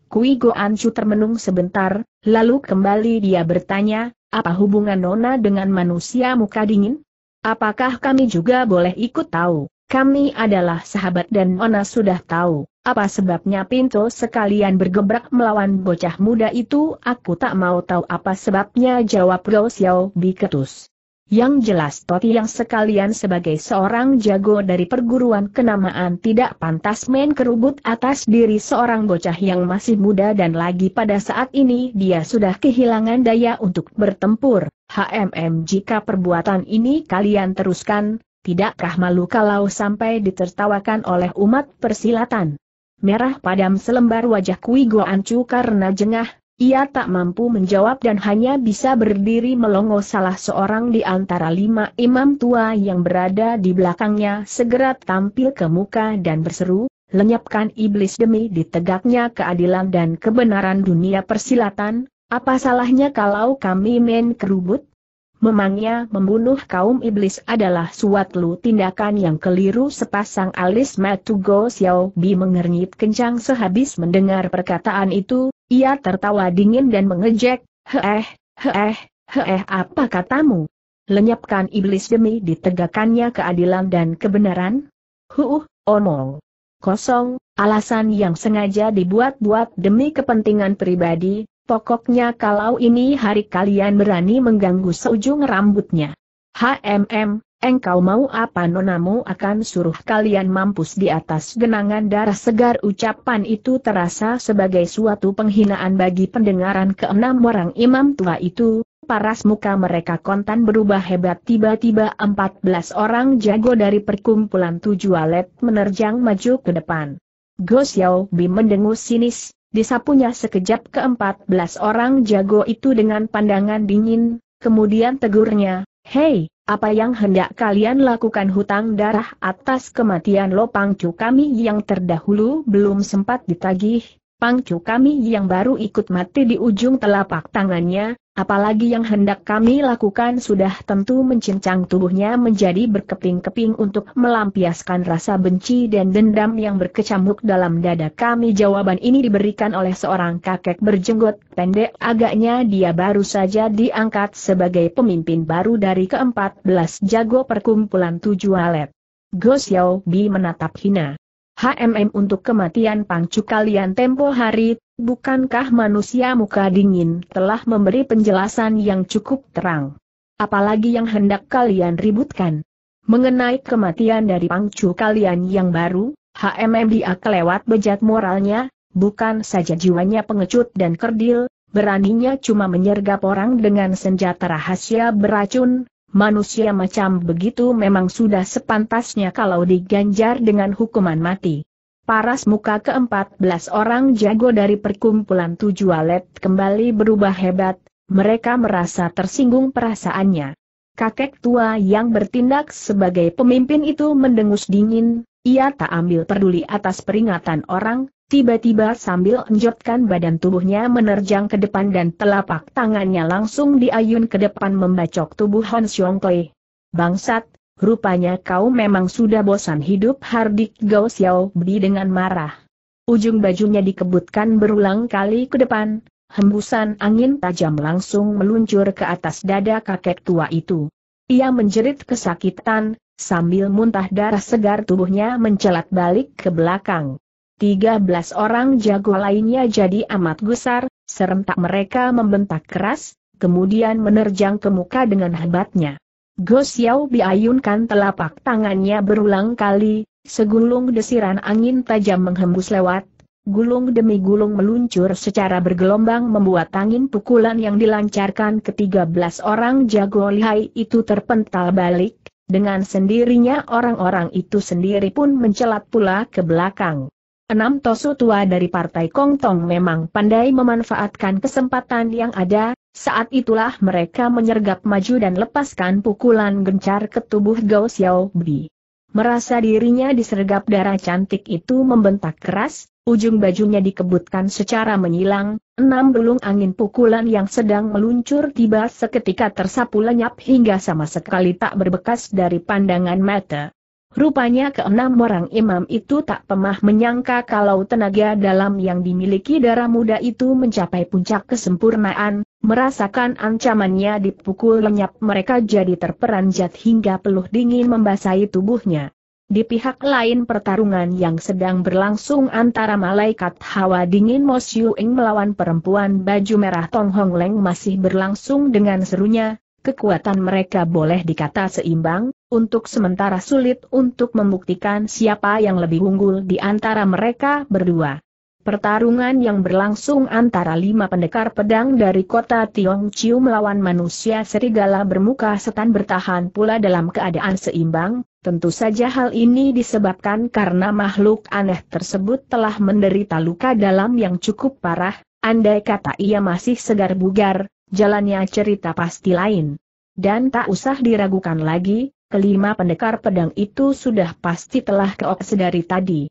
Kui Go Goancu termenung sebentar, lalu kembali dia bertanya, apa hubungan Nona dengan manusia muka dingin? Apakah kami juga boleh ikut tahu? Kami adalah sahabat dan Ona sudah tahu, apa sebabnya Pinto sekalian bergebrak melawan bocah muda itu aku tak mau tahu apa sebabnya jawab Gao Xiao Biketus. Yang jelas Toti yang sekalian sebagai seorang jago dari perguruan kenamaan tidak pantas main kerubut atas diri seorang bocah yang masih muda dan lagi pada saat ini dia sudah kehilangan daya untuk bertempur. HMM jika perbuatan ini kalian teruskan, tidakkah malu kalau sampai ditertawakan oleh umat persilatan. Merah padam selembar wajah Kui Go Ancu karena jengah, ia tak mampu menjawab dan hanya bisa berdiri melongo salah seorang di antara lima imam tua yang berada di belakangnya segera tampil ke muka dan berseru, lenyapkan iblis demi ditegaknya keadilan dan kebenaran dunia persilatan, apa salahnya kalau kami main kerubut? Memangnya membunuh kaum iblis adalah suatu tindakan yang keliru sepasang alis Matu Go Xiao Bi mengernyit kencang sehabis mendengar perkataan itu, ia tertawa dingin dan mengejek, heeh, heeh, heeh apa katamu? Lenyapkan iblis demi ditegakkannya keadilan dan kebenaran? Huuh, omong. Kosong, alasan yang sengaja dibuat-buat demi kepentingan pribadi, Pokoknya kalau ini hari kalian berani mengganggu seujung rambutnya. HMM, engkau mau apa nonamu akan suruh kalian mampus di atas genangan darah segar ucapan itu terasa sebagai suatu penghinaan bagi pendengaran keenam orang imam tua itu, paras muka mereka kontan berubah hebat tiba-tiba 14 orang jago dari perkumpulan tujuh alet menerjang maju ke depan. Go Xiao Bi mendengus sinis, disapunya sekejap keempat belas orang jago itu dengan pandangan dingin, kemudian tegurnya, Hei, apa yang hendak kalian lakukan hutang darah atas kematian Lopangcu kami yang terdahulu belum sempat ditagih, pangcu kami yang baru ikut mati di ujung telapak tangannya, apalagi yang hendak kami lakukan sudah tentu mencincang tubuhnya menjadi berkeping-keping untuk melampiaskan rasa benci dan dendam yang berkecamuk dalam dada kami. Jawaban ini diberikan oleh seorang kakek berjenggot pendek, agaknya dia baru saja diangkat sebagai pemimpin baru dari ke-14 jago perkumpulan tujuh alet. Go Xiao Bi menatap hina. HMM untuk kematian pangcu kalian tempo hari, bukankah manusia muka dingin telah memberi penjelasan yang cukup terang? Apalagi yang hendak kalian ributkan? Mengenai kematian dari pangcu kalian yang baru, HMM dia kelewat bejat moralnya, bukan saja jiwanya pengecut dan kerdil, beraninya cuma menyergap orang dengan senjata rahasia beracun, manusia macam begitu memang sudah sepantasnya kalau diganjar dengan hukuman mati. Paras muka ke-14 orang jago dari perkumpulan tujuh alet kembali berubah hebat, mereka merasa tersinggung perasaannya. Kakek tua yang bertindak sebagai pemimpin itu mendengus dingin, ia tak ambil peduli atas peringatan orang, tiba-tiba sambil enjotkan badan tubuhnya menerjang ke depan dan telapak tangannya langsung diayun ke depan membacok tubuh Hon Xiong Bangsat, rupanya kau memang sudah bosan hidup Hardik Gao Xiao Bi dengan marah. Ujung bajunya dikebutkan berulang kali ke depan, hembusan angin tajam langsung meluncur ke atas dada kakek tua itu. Ia menjerit kesakitan, Sambil muntah darah segar tubuhnya mencelat balik ke belakang. 13 orang jago lainnya jadi amat gusar, serentak mereka membentak keras, kemudian menerjang ke muka dengan hebatnya. Go Xiao biayunkan telapak tangannya berulang kali, segulung desiran angin tajam menghembus lewat, Gulung demi gulung meluncur secara bergelombang membuat angin pukulan yang dilancarkan ke-13 orang jago lihai itu terpental balik, dengan sendirinya orang-orang itu sendiri pun mencelat pula ke belakang. Enam tosu tua dari Partai Kongtong memang pandai memanfaatkan kesempatan yang ada, saat itulah mereka menyergap maju dan lepaskan pukulan gencar ke tubuh Gao Xiaobi. Merasa dirinya disergap darah cantik itu membentak keras, Ujung bajunya dikebutkan secara menyilang, enam gulung angin pukulan yang sedang meluncur tiba seketika tersapu lenyap hingga sama sekali tak berbekas dari pandangan mata. Rupanya keenam orang imam itu tak pemah menyangka kalau tenaga dalam yang dimiliki darah muda itu mencapai puncak kesempurnaan, merasakan ancamannya dipukul lenyap mereka jadi terperanjat hingga peluh dingin membasahi tubuhnya. Di pihak lain pertarungan yang sedang berlangsung antara malaikat hawa dingin Mo ing melawan perempuan baju merah Tong Hong Leng masih berlangsung dengan serunya, kekuatan mereka boleh dikata seimbang, untuk sementara sulit untuk membuktikan siapa yang lebih unggul di antara mereka berdua. Pertarungan yang berlangsung antara lima pendekar pedang dari kota Tiong Chiu melawan manusia serigala bermuka setan bertahan pula dalam keadaan seimbang, tentu saja hal ini disebabkan karena makhluk aneh tersebut telah menderita luka dalam yang cukup parah, andai kata ia masih segar bugar, jalannya cerita pasti lain. Dan tak usah diragukan lagi, kelima pendekar pedang itu sudah pasti telah keok sedari tadi.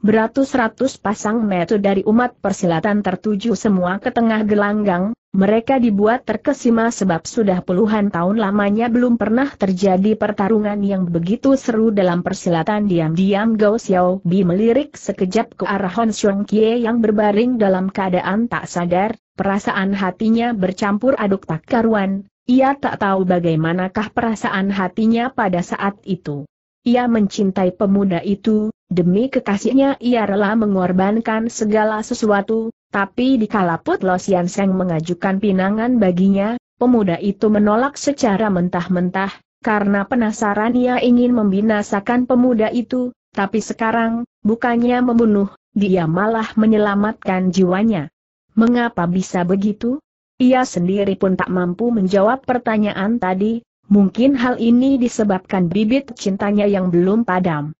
Beratus-ratus pasang metu dari umat persilatan tertuju semua ke tengah gelanggang, mereka dibuat terkesima sebab sudah puluhan tahun lamanya belum pernah terjadi pertarungan yang begitu seru dalam persilatan diam-diam Gao Xiao Bi melirik sekejap ke arah Hon Xiong Kie yang berbaring dalam keadaan tak sadar, perasaan hatinya bercampur aduk tak karuan, ia tak tahu bagaimanakah perasaan hatinya pada saat itu. Ia mencintai pemuda itu, Demi kekasihnya ia rela mengorbankan segala sesuatu, tapi di kalaput, Lo Sian Seng mengajukan pinangan baginya, pemuda itu menolak secara mentah-mentah, karena penasaran ia ingin membinasakan pemuda itu, tapi sekarang, bukannya membunuh, dia malah menyelamatkan jiwanya. Mengapa bisa begitu? Ia sendiri pun tak mampu menjawab pertanyaan tadi, mungkin hal ini disebabkan bibit cintanya yang belum padam.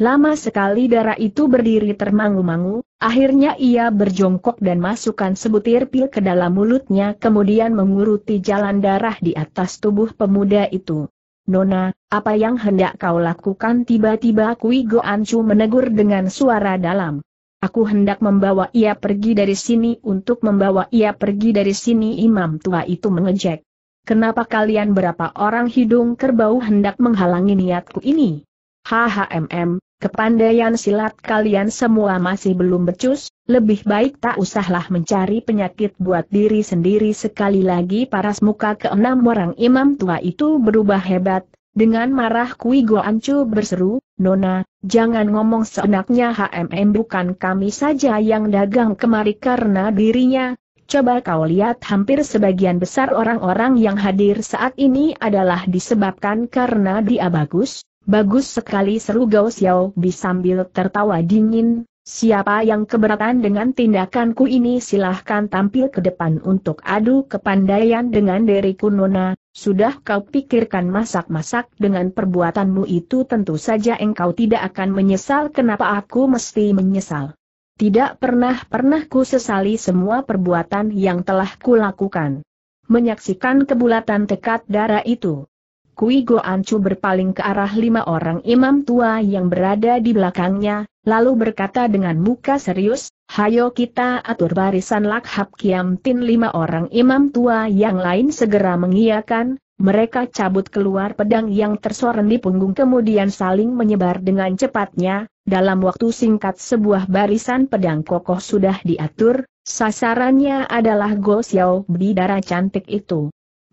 Lama sekali darah itu berdiri termangu-mangu, akhirnya ia berjongkok dan masukkan sebutir pil ke dalam mulutnya kemudian menguruti jalan darah di atas tubuh pemuda itu. Nona, apa yang hendak kau lakukan tiba-tiba Kui Go Anchu menegur dengan suara dalam. Aku hendak membawa ia pergi dari sini untuk membawa ia pergi dari sini imam tua itu mengejek. Kenapa kalian berapa orang hidung kerbau hendak menghalangi niatku ini? HHMM, Kepandaian silat kalian semua masih belum becus, lebih baik tak usahlah mencari penyakit buat diri sendiri sekali lagi paras muka keenam orang imam tua itu berubah hebat, dengan marah Kui Ancu berseru, Nona, jangan ngomong seenaknya HMM bukan kami saja yang dagang kemari karena dirinya, Coba kau lihat hampir sebagian besar orang-orang yang hadir saat ini adalah disebabkan karena dia bagus, Bagus sekali seru Gao Bi sambil tertawa dingin, siapa yang keberatan dengan tindakanku ini silahkan tampil ke depan untuk adu kepandaian dengan diriku Nona, sudah kau pikirkan masak-masak dengan perbuatanmu itu tentu saja engkau tidak akan menyesal kenapa aku mesti menyesal. Tidak pernah-pernah ku sesali semua perbuatan yang telah kulakukan. Menyaksikan kebulatan tekad darah itu. Kui Go Ancu berpaling ke arah lima orang imam tua yang berada di belakangnya, lalu berkata dengan muka serius, Hayo kita atur barisan lakhap kiam tin lima orang imam tua yang lain segera mengiakan, mereka cabut keluar pedang yang tersoren di punggung kemudian saling menyebar dengan cepatnya, dalam waktu singkat sebuah barisan pedang kokoh sudah diatur, sasarannya adalah Go Xiao Bidara cantik itu.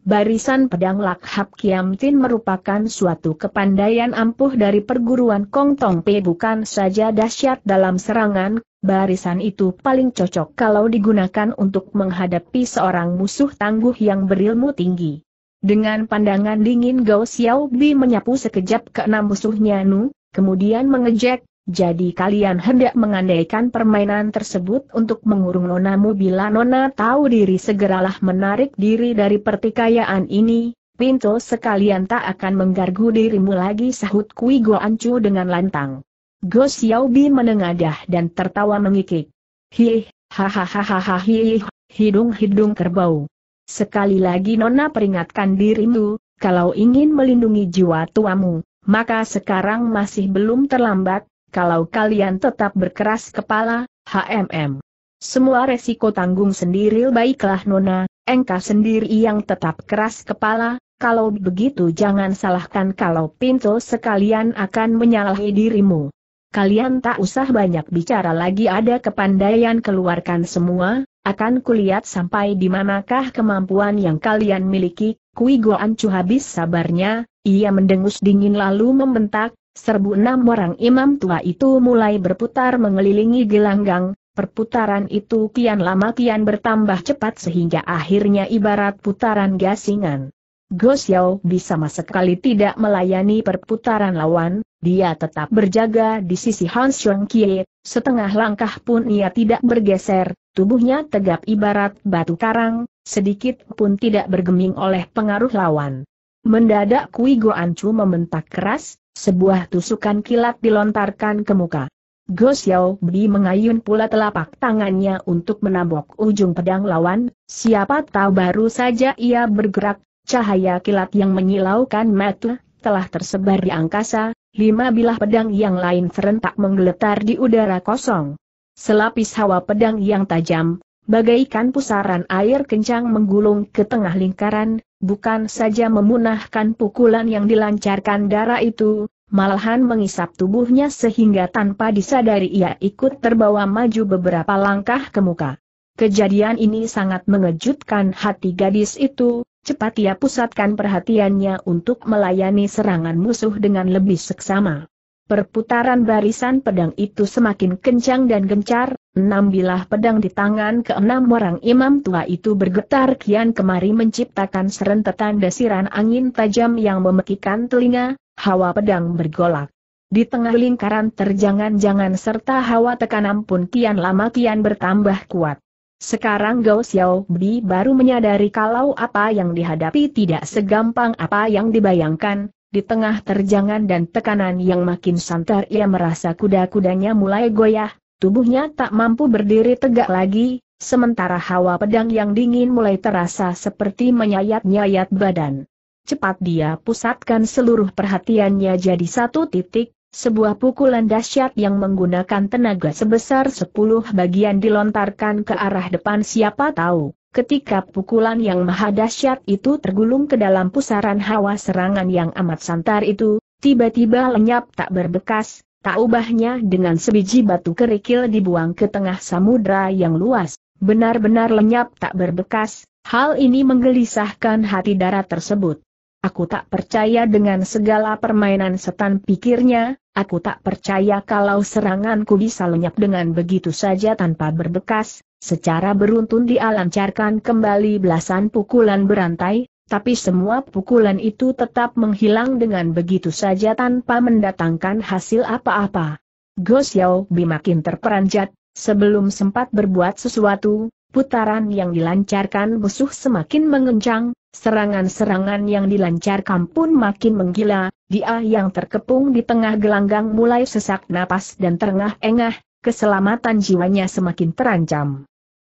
Barisan pedang Lakhap Kiamtin merupakan suatu kepandaian ampuh dari perguruan Kong Tong Pe bukan saja dahsyat dalam serangan, barisan itu paling cocok kalau digunakan untuk menghadapi seorang musuh tangguh yang berilmu tinggi. Dengan pandangan dingin Gao Li menyapu sekejap ke enam musuhnya Nu, kemudian mengejek, jadi kalian hendak mengandaikan permainan tersebut untuk mengurung nonamu bila nona tahu diri segeralah menarik diri dari pertikaian ini, pintu sekalian tak akan menggargu dirimu lagi sahut Kui Go Ancu dengan lantang. Go Bi menengadah dan tertawa mengikik. Hih, hahaha hih, hidung-hidung kerbau. Sekali lagi nona peringatkan dirimu, kalau ingin melindungi jiwa tuamu, maka sekarang masih belum terlambat, kalau kalian tetap berkeras kepala, HMM. Semua resiko tanggung sendiri baiklah Nona, engkau sendiri yang tetap keras kepala, kalau begitu jangan salahkan kalau pintu sekalian akan menyalahi dirimu. Kalian tak usah banyak bicara lagi ada kepandaian keluarkan semua, akan kulihat sampai di manakah kemampuan yang kalian miliki, Kui Goan Cu habis sabarnya, ia mendengus dingin lalu membentak, Serbu enam orang imam tua itu mulai berputar mengelilingi gelanggang, perputaran itu kian lama kian bertambah cepat sehingga akhirnya ibarat putaran gasingan. Go Xiao Bi sama sekali tidak melayani perputaran lawan, dia tetap berjaga di sisi Han Xiong Kie, setengah langkah pun ia tidak bergeser, tubuhnya tegap ibarat batu karang, sedikit pun tidak bergeming oleh pengaruh lawan. Mendadak Kui Go Ancu membentak keras, sebuah tusukan kilat dilontarkan ke muka. Go Xiao Bi mengayun pula telapak tangannya untuk menabok ujung pedang lawan, siapa tahu baru saja ia bergerak, cahaya kilat yang menyilaukan mata, telah tersebar di angkasa, lima bilah pedang yang lain serentak menggeletar di udara kosong. Selapis hawa pedang yang tajam, bagaikan pusaran air kencang menggulung ke tengah lingkaran, bukan saja memunahkan pukulan yang dilancarkan darah itu, malahan mengisap tubuhnya sehingga tanpa disadari ia ikut terbawa maju beberapa langkah ke muka. Kejadian ini sangat mengejutkan hati gadis itu, cepat ia pusatkan perhatiannya untuk melayani serangan musuh dengan lebih seksama. Perputaran barisan pedang itu semakin kencang dan gencar, enam bilah pedang di tangan keenam orang imam tua itu bergetar kian kemari menciptakan serentetan desiran angin tajam yang memekikan telinga, hawa pedang bergolak. Di tengah lingkaran terjangan-jangan serta hawa tekanan pun kian lama kian bertambah kuat. Sekarang Gao Bi baru menyadari kalau apa yang dihadapi tidak segampang apa yang dibayangkan, di tengah terjangan dan tekanan yang makin santer ia merasa kuda-kudanya mulai goyah, tubuhnya tak mampu berdiri tegak lagi, sementara hawa pedang yang dingin mulai terasa seperti menyayat-nyayat badan. Cepat dia pusatkan seluruh perhatiannya jadi satu titik, sebuah pukulan dahsyat yang menggunakan tenaga sebesar sepuluh bagian dilontarkan ke arah depan siapa tahu. Ketika pukulan yang maha dahsyat itu tergulung ke dalam pusaran hawa serangan yang amat santar itu, tiba-tiba lenyap tak berbekas, tak ubahnya dengan sebiji batu kerikil dibuang ke tengah samudra yang luas, benar-benar lenyap tak berbekas, hal ini menggelisahkan hati darah tersebut. Aku tak percaya dengan segala permainan setan pikirnya, aku tak percaya kalau seranganku bisa lenyap dengan begitu saja tanpa berbekas, Secara beruntun dialancarkan kembali belasan pukulan berantai, tapi semua pukulan itu tetap menghilang dengan begitu saja tanpa mendatangkan hasil apa-apa. Go Xiao Bi makin terperanjat, sebelum sempat berbuat sesuatu, putaran yang dilancarkan musuh semakin mengencang, serangan-serangan yang dilancarkan pun makin menggila, dia yang terkepung di tengah gelanggang mulai sesak napas dan terengah-engah, keselamatan jiwanya semakin terancam.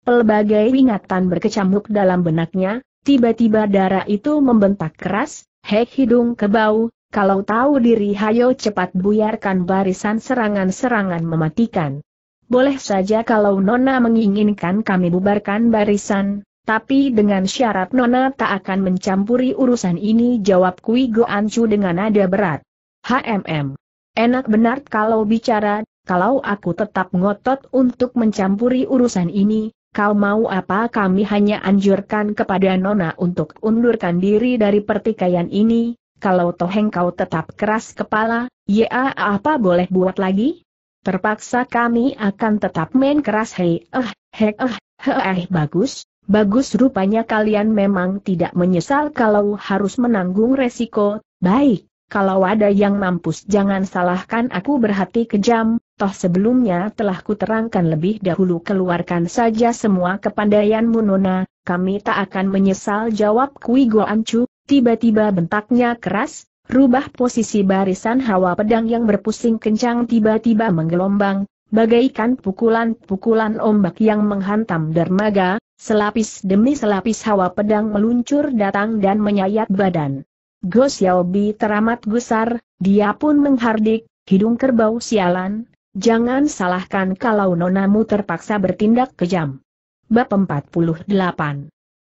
Pelbagai ingatan berkecamuk dalam benaknya, tiba-tiba darah itu membentak keras, hek hidung kebau. kalau tahu diri hayo cepat buyarkan barisan serangan-serangan mematikan. Boleh saja kalau Nona menginginkan kami bubarkan barisan, tapi dengan syarat Nona tak akan mencampuri urusan ini jawab Kui Go Ancu dengan nada berat. HMM. Enak benar kalau bicara, kalau aku tetap ngotot untuk mencampuri urusan ini, kau mau apa kami hanya anjurkan kepada Nona untuk undurkan diri dari pertikaian ini, kalau toheng kau tetap keras kepala, ya apa boleh buat lagi? Terpaksa kami akan tetap main keras hei eh, hei eh, hei eh bagus, bagus rupanya kalian memang tidak menyesal kalau harus menanggung resiko, baik, kalau ada yang mampus jangan salahkan aku berhati kejam, toh sebelumnya telah kuterangkan lebih dahulu keluarkan saja semua kepandaianmu Nona, kami tak akan menyesal jawab Kui Goancu, tiba-tiba bentaknya keras, rubah posisi barisan hawa pedang yang berpusing kencang tiba-tiba menggelombang, bagaikan pukulan-pukulan ombak yang menghantam dermaga, selapis demi selapis hawa pedang meluncur datang dan menyayat badan. Go Xiaobi teramat gusar, dia pun menghardik, hidung kerbau sialan, jangan salahkan kalau nonamu terpaksa bertindak kejam. Bab 48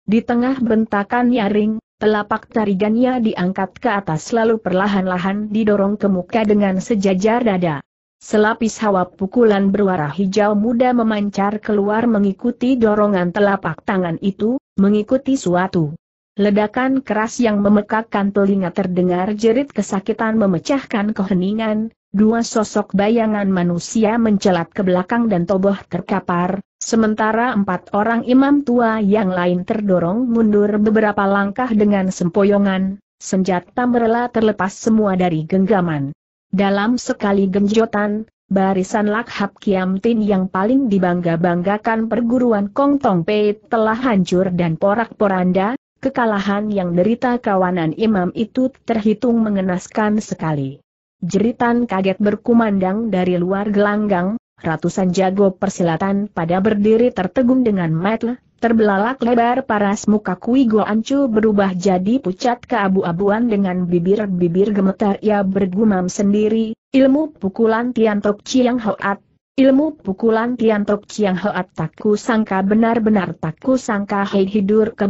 Di tengah bentakan nyaring, Telapak tarigannya diangkat ke atas lalu perlahan-lahan didorong ke muka dengan sejajar dada. Selapis hawa pukulan berwarna hijau muda memancar keluar mengikuti dorongan telapak tangan itu, mengikuti suatu Ledakan keras yang memekakkan telinga terdengar jerit kesakitan memecahkan keheningan, dua sosok bayangan manusia mencelat ke belakang dan toboh terkapar, sementara empat orang imam tua yang lain terdorong mundur beberapa langkah dengan sempoyongan, senjata merela terlepas semua dari genggaman. Dalam sekali genjotan, barisan Lakhap Kiam Tin yang paling dibangga-banggakan perguruan Kong Tong Pei telah hancur dan porak-poranda, Kekalahan yang derita kawanan imam itu terhitung mengenaskan sekali. Jeritan kaget berkumandang dari luar gelanggang, ratusan jago persilatan pada berdiri tertegun dengan metle, terbelalak lebar paras muka Kui go ancu berubah jadi pucat keabu-abuan dengan bibir-bibir gemetar ia bergumam sendiri, ilmu pukulan Tiantok Chiang Hoat Ilmu pukulan Tok Chiang Hoat ku sangka benar-benar ku sangka hei hidur ke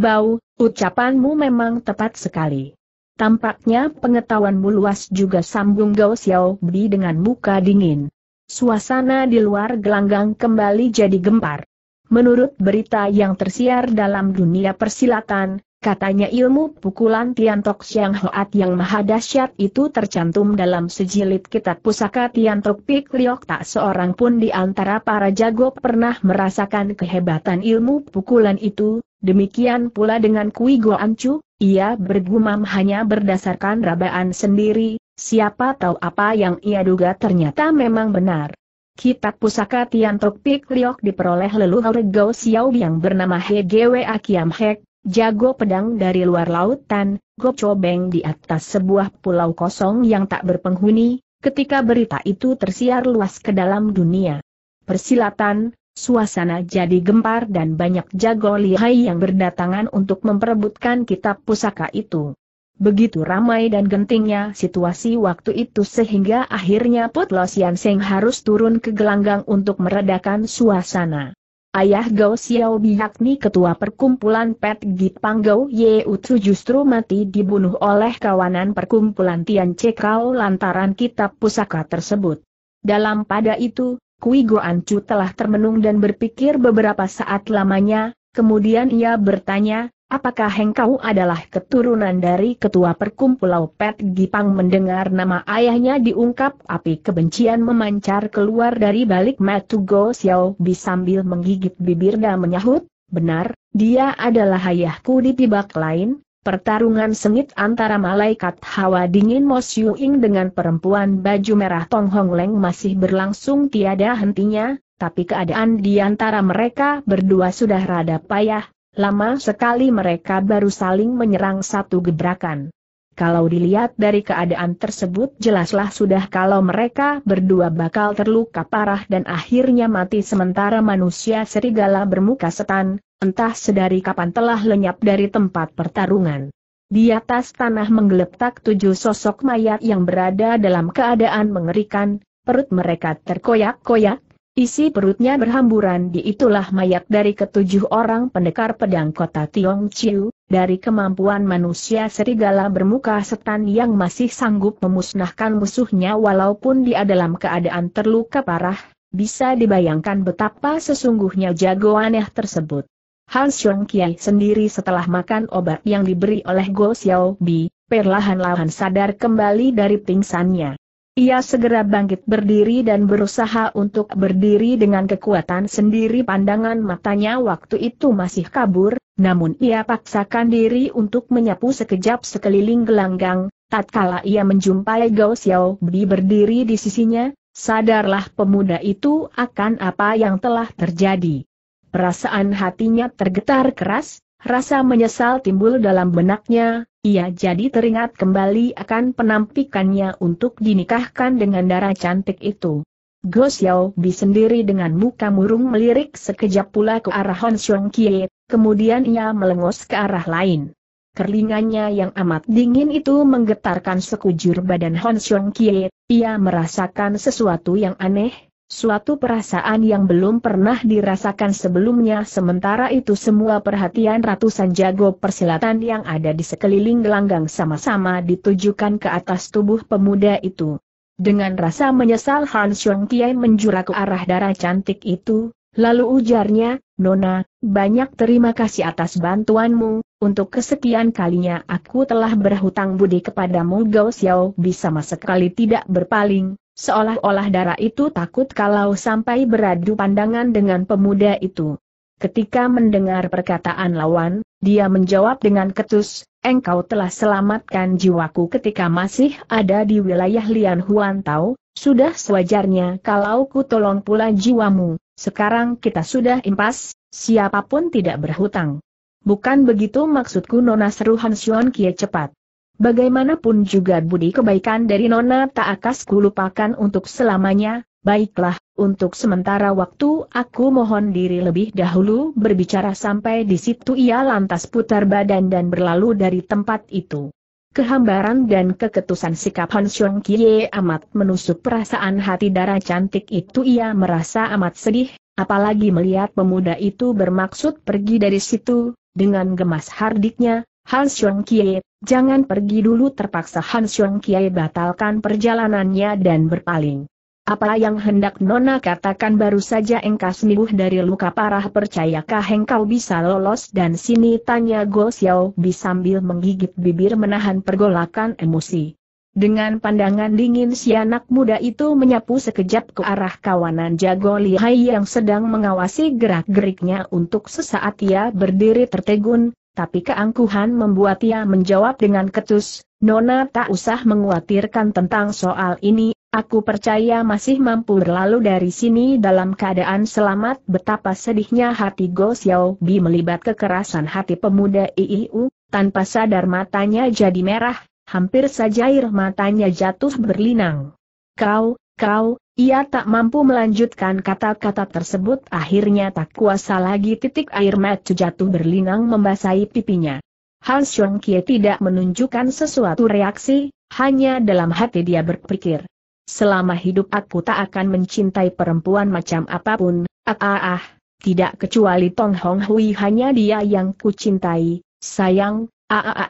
ucapanmu memang tepat sekali. Tampaknya pengetahuanmu luas juga sambung Gao Xiao Bi dengan muka dingin. Suasana di luar gelanggang kembali jadi gempar. Menurut berita yang tersiar dalam dunia persilatan, Katanya ilmu pukulan Tian Tiantok Siang Hoat yang maha dahsyat itu tercantum dalam sejilid kitab pusaka Tian Tiantok Pik Liok tak seorang pun di antara para jago pernah merasakan kehebatan ilmu pukulan itu, demikian pula dengan Kui Go Ancu, ia bergumam hanya berdasarkan rabaan sendiri, siapa tahu apa yang ia duga ternyata memang benar. Kitab pusaka Tian Tiantok Pik Liok diperoleh leluhur Gau Xiao yang bernama He Gwe Akiam Hek, Jago pedang dari luar lautan, gocobeng di atas sebuah pulau kosong yang tak berpenghuni, ketika berita itu tersiar luas ke dalam dunia. Persilatan, suasana jadi gempar dan banyak jago lihai yang berdatangan untuk memperebutkan kitab pusaka itu. Begitu ramai dan gentingnya situasi waktu itu sehingga akhirnya Putlo Sian Seng harus turun ke gelanggang untuk meredakan suasana. Ayah Gao Xiao ni ketua perkumpulan Pet Pang Gau Ye Utu justru mati dibunuh oleh kawanan perkumpulan Tian Kao lantaran kitab pusaka tersebut. Dalam pada itu, Kui Goan Chu telah termenung dan berpikir beberapa saat lamanya, kemudian ia bertanya, Apakah engkau adalah keturunan dari ketua perkumpulan Pet Gipang mendengar nama ayahnya diungkap api kebencian memancar keluar dari balik matu Go Xiao Bi sambil menggigit bibir dan menyahut, benar, dia adalah ayahku di pihak lain, pertarungan sengit antara malaikat hawa dingin Mo Xiu Ying dengan perempuan baju merah Tong Hong Leng masih berlangsung tiada hentinya, tapi keadaan di antara mereka berdua sudah rada payah, Lama sekali mereka baru saling menyerang satu gebrakan. Kalau dilihat dari keadaan tersebut jelaslah sudah kalau mereka berdua bakal terluka parah dan akhirnya mati sementara manusia serigala bermuka setan, entah sedari kapan telah lenyap dari tempat pertarungan. Di atas tanah menggeletak tujuh sosok mayat yang berada dalam keadaan mengerikan, perut mereka terkoyak-koyak, Isi perutnya berhamburan di itulah mayat dari ketujuh orang pendekar pedang kota Tiong Chiu, dari kemampuan manusia serigala bermuka setan yang masih sanggup memusnahkan musuhnya walaupun dia dalam keadaan terluka parah, bisa dibayangkan betapa sesungguhnya jago aneh tersebut. Han Xiong Kiai sendiri setelah makan obat yang diberi oleh Go Xiao Bi, perlahan-lahan sadar kembali dari pingsannya. Ia segera bangkit berdiri dan berusaha untuk berdiri dengan kekuatan sendiri pandangan matanya waktu itu masih kabur, namun ia paksakan diri untuk menyapu sekejap sekeliling gelanggang, tatkala ia menjumpai Gao Xiao Bi berdiri di sisinya, sadarlah pemuda itu akan apa yang telah terjadi. Perasaan hatinya tergetar keras, rasa menyesal timbul dalam benaknya, ia jadi teringat kembali akan penampikannya untuk dinikahkan dengan darah cantik itu. Go Xiao Bi sendiri dengan muka murung melirik sekejap pula ke arah Hon Xiong Kie, kemudian ia melengos ke arah lain. Kerlingannya yang amat dingin itu menggetarkan sekujur badan Hon Xiong Kie, ia merasakan sesuatu yang aneh, Suatu perasaan yang belum pernah dirasakan sebelumnya sementara itu semua perhatian ratusan jago persilatan yang ada di sekeliling gelanggang sama-sama ditujukan ke atas tubuh pemuda itu. Dengan rasa menyesal Han Xiong Tiai menjura ke arah darah cantik itu, lalu ujarnya, Nona, banyak terima kasih atas bantuanmu, untuk kesekian kalinya aku telah berhutang budi kepadamu Gao Xiao bisa sama sekali tidak berpaling, Seolah-olah darah itu takut kalau sampai beradu pandangan dengan pemuda itu. Ketika mendengar perkataan lawan, dia menjawab dengan ketus, engkau telah selamatkan jiwaku ketika masih ada di wilayah Lian Huan Tao, sudah sewajarnya kalau ku tolong pula jiwamu, sekarang kita sudah impas, siapapun tidak berhutang. Bukan begitu maksudku Nona seru Han Kie cepat. Bagaimanapun juga budi kebaikan dari Nona tak akan kulupakan untuk selamanya, baiklah, untuk sementara waktu aku mohon diri lebih dahulu berbicara sampai di situ ia lantas putar badan dan berlalu dari tempat itu. Kehambaran dan keketusan sikap Han Xiong Kie amat menusuk perasaan hati darah cantik itu ia merasa amat sedih, apalagi melihat pemuda itu bermaksud pergi dari situ, dengan gemas hardiknya, Han Xiong Kie, jangan pergi dulu terpaksa Han Xiong Kie batalkan perjalanannya dan berpaling. Apa yang hendak Nona katakan baru saja engkau sembuh dari luka parah percayakah engkau bisa lolos dan sini tanya Go Xiao Bi sambil menggigit bibir menahan pergolakan emosi. Dengan pandangan dingin si anak muda itu menyapu sekejap ke arah kawanan jago lihai yang sedang mengawasi gerak-geriknya untuk sesaat ia berdiri tertegun, tapi keangkuhan membuat ia menjawab dengan ketus, Nona tak usah menguatirkan tentang soal ini, aku percaya masih mampu berlalu dari sini dalam keadaan selamat betapa sedihnya hati Go Xiao Bi melibat kekerasan hati pemuda IIU, tanpa sadar matanya jadi merah, hampir saja air matanya jatuh berlinang. Kau, kau, ia tak mampu melanjutkan kata-kata tersebut akhirnya tak kuasa lagi titik air mata jatuh berlinang membasahi pipinya. Han Xiong Kie tidak menunjukkan sesuatu reaksi, hanya dalam hati dia berpikir. Selama hidup aku tak akan mencintai perempuan macam apapun, ah ah ah, tidak kecuali Tong Hong Hui hanya dia yang kucintai, sayang, ah ah ah,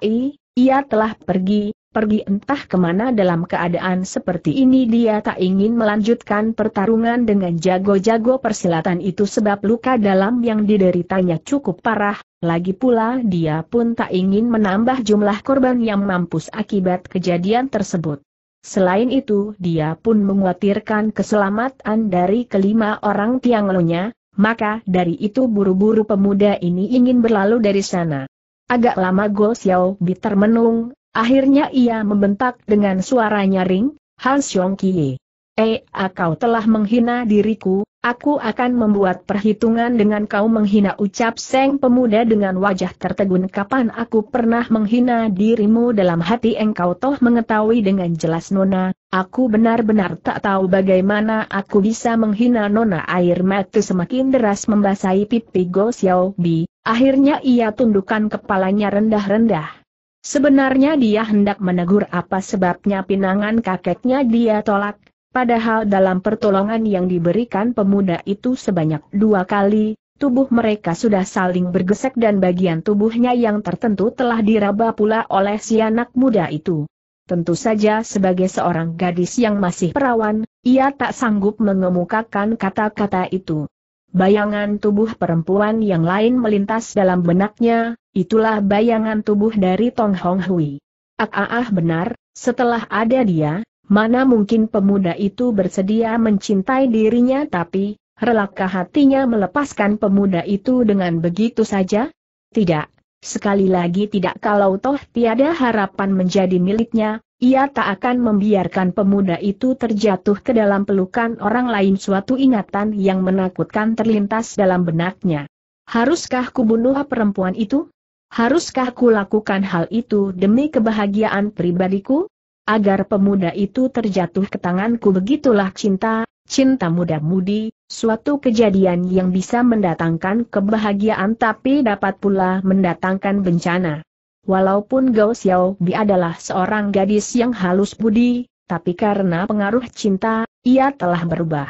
ia telah pergi, pergi entah kemana dalam keadaan seperti ini dia tak ingin melanjutkan pertarungan dengan jago-jago persilatan itu sebab luka dalam yang dideritanya cukup parah, lagi pula dia pun tak ingin menambah jumlah korban yang mampus akibat kejadian tersebut. Selain itu dia pun mengkhawatirkan keselamatan dari kelima orang Tianglonya, maka dari itu buru-buru pemuda ini ingin berlalu dari sana. Agak lama Go Xiao Bi termenung, Akhirnya ia membentak dengan suara nyaring, Han Xiong Kie. Eh, kau telah menghina diriku, aku akan membuat perhitungan dengan kau menghina ucap Seng pemuda dengan wajah tertegun kapan aku pernah menghina dirimu dalam hati engkau toh mengetahui dengan jelas Nona, aku benar-benar tak tahu bagaimana aku bisa menghina Nona air mata semakin deras membasahi pipi Go Xiao Bi, akhirnya ia tundukkan kepalanya rendah-rendah. Sebenarnya dia hendak menegur apa sebabnya pinangan kakeknya dia tolak, padahal dalam pertolongan yang diberikan pemuda itu sebanyak dua kali, tubuh mereka sudah saling bergesek dan bagian tubuhnya yang tertentu telah diraba pula oleh si anak muda itu. Tentu saja sebagai seorang gadis yang masih perawan, ia tak sanggup mengemukakan kata-kata itu. Bayangan tubuh perempuan yang lain melintas dalam benaknya, itulah bayangan tubuh dari Tong Hong Hui. Ah ah, ah benar, setelah ada dia, mana mungkin pemuda itu bersedia mencintai dirinya tapi, relakkah hatinya melepaskan pemuda itu dengan begitu saja? Tidak, sekali lagi tidak kalau toh tiada harapan menjadi miliknya, ia tak akan membiarkan pemuda itu terjatuh ke dalam pelukan orang lain suatu ingatan yang menakutkan terlintas dalam benaknya. Haruskah kubunuh perempuan itu? Haruskah kulakukan hal itu demi kebahagiaan pribadiku? Agar pemuda itu terjatuh ke tanganku begitulah cinta, cinta muda-mudi, suatu kejadian yang bisa mendatangkan kebahagiaan tapi dapat pula mendatangkan bencana. Walaupun Gao Xiao Bi adalah seorang gadis yang halus budi, tapi karena pengaruh cinta, ia telah berubah.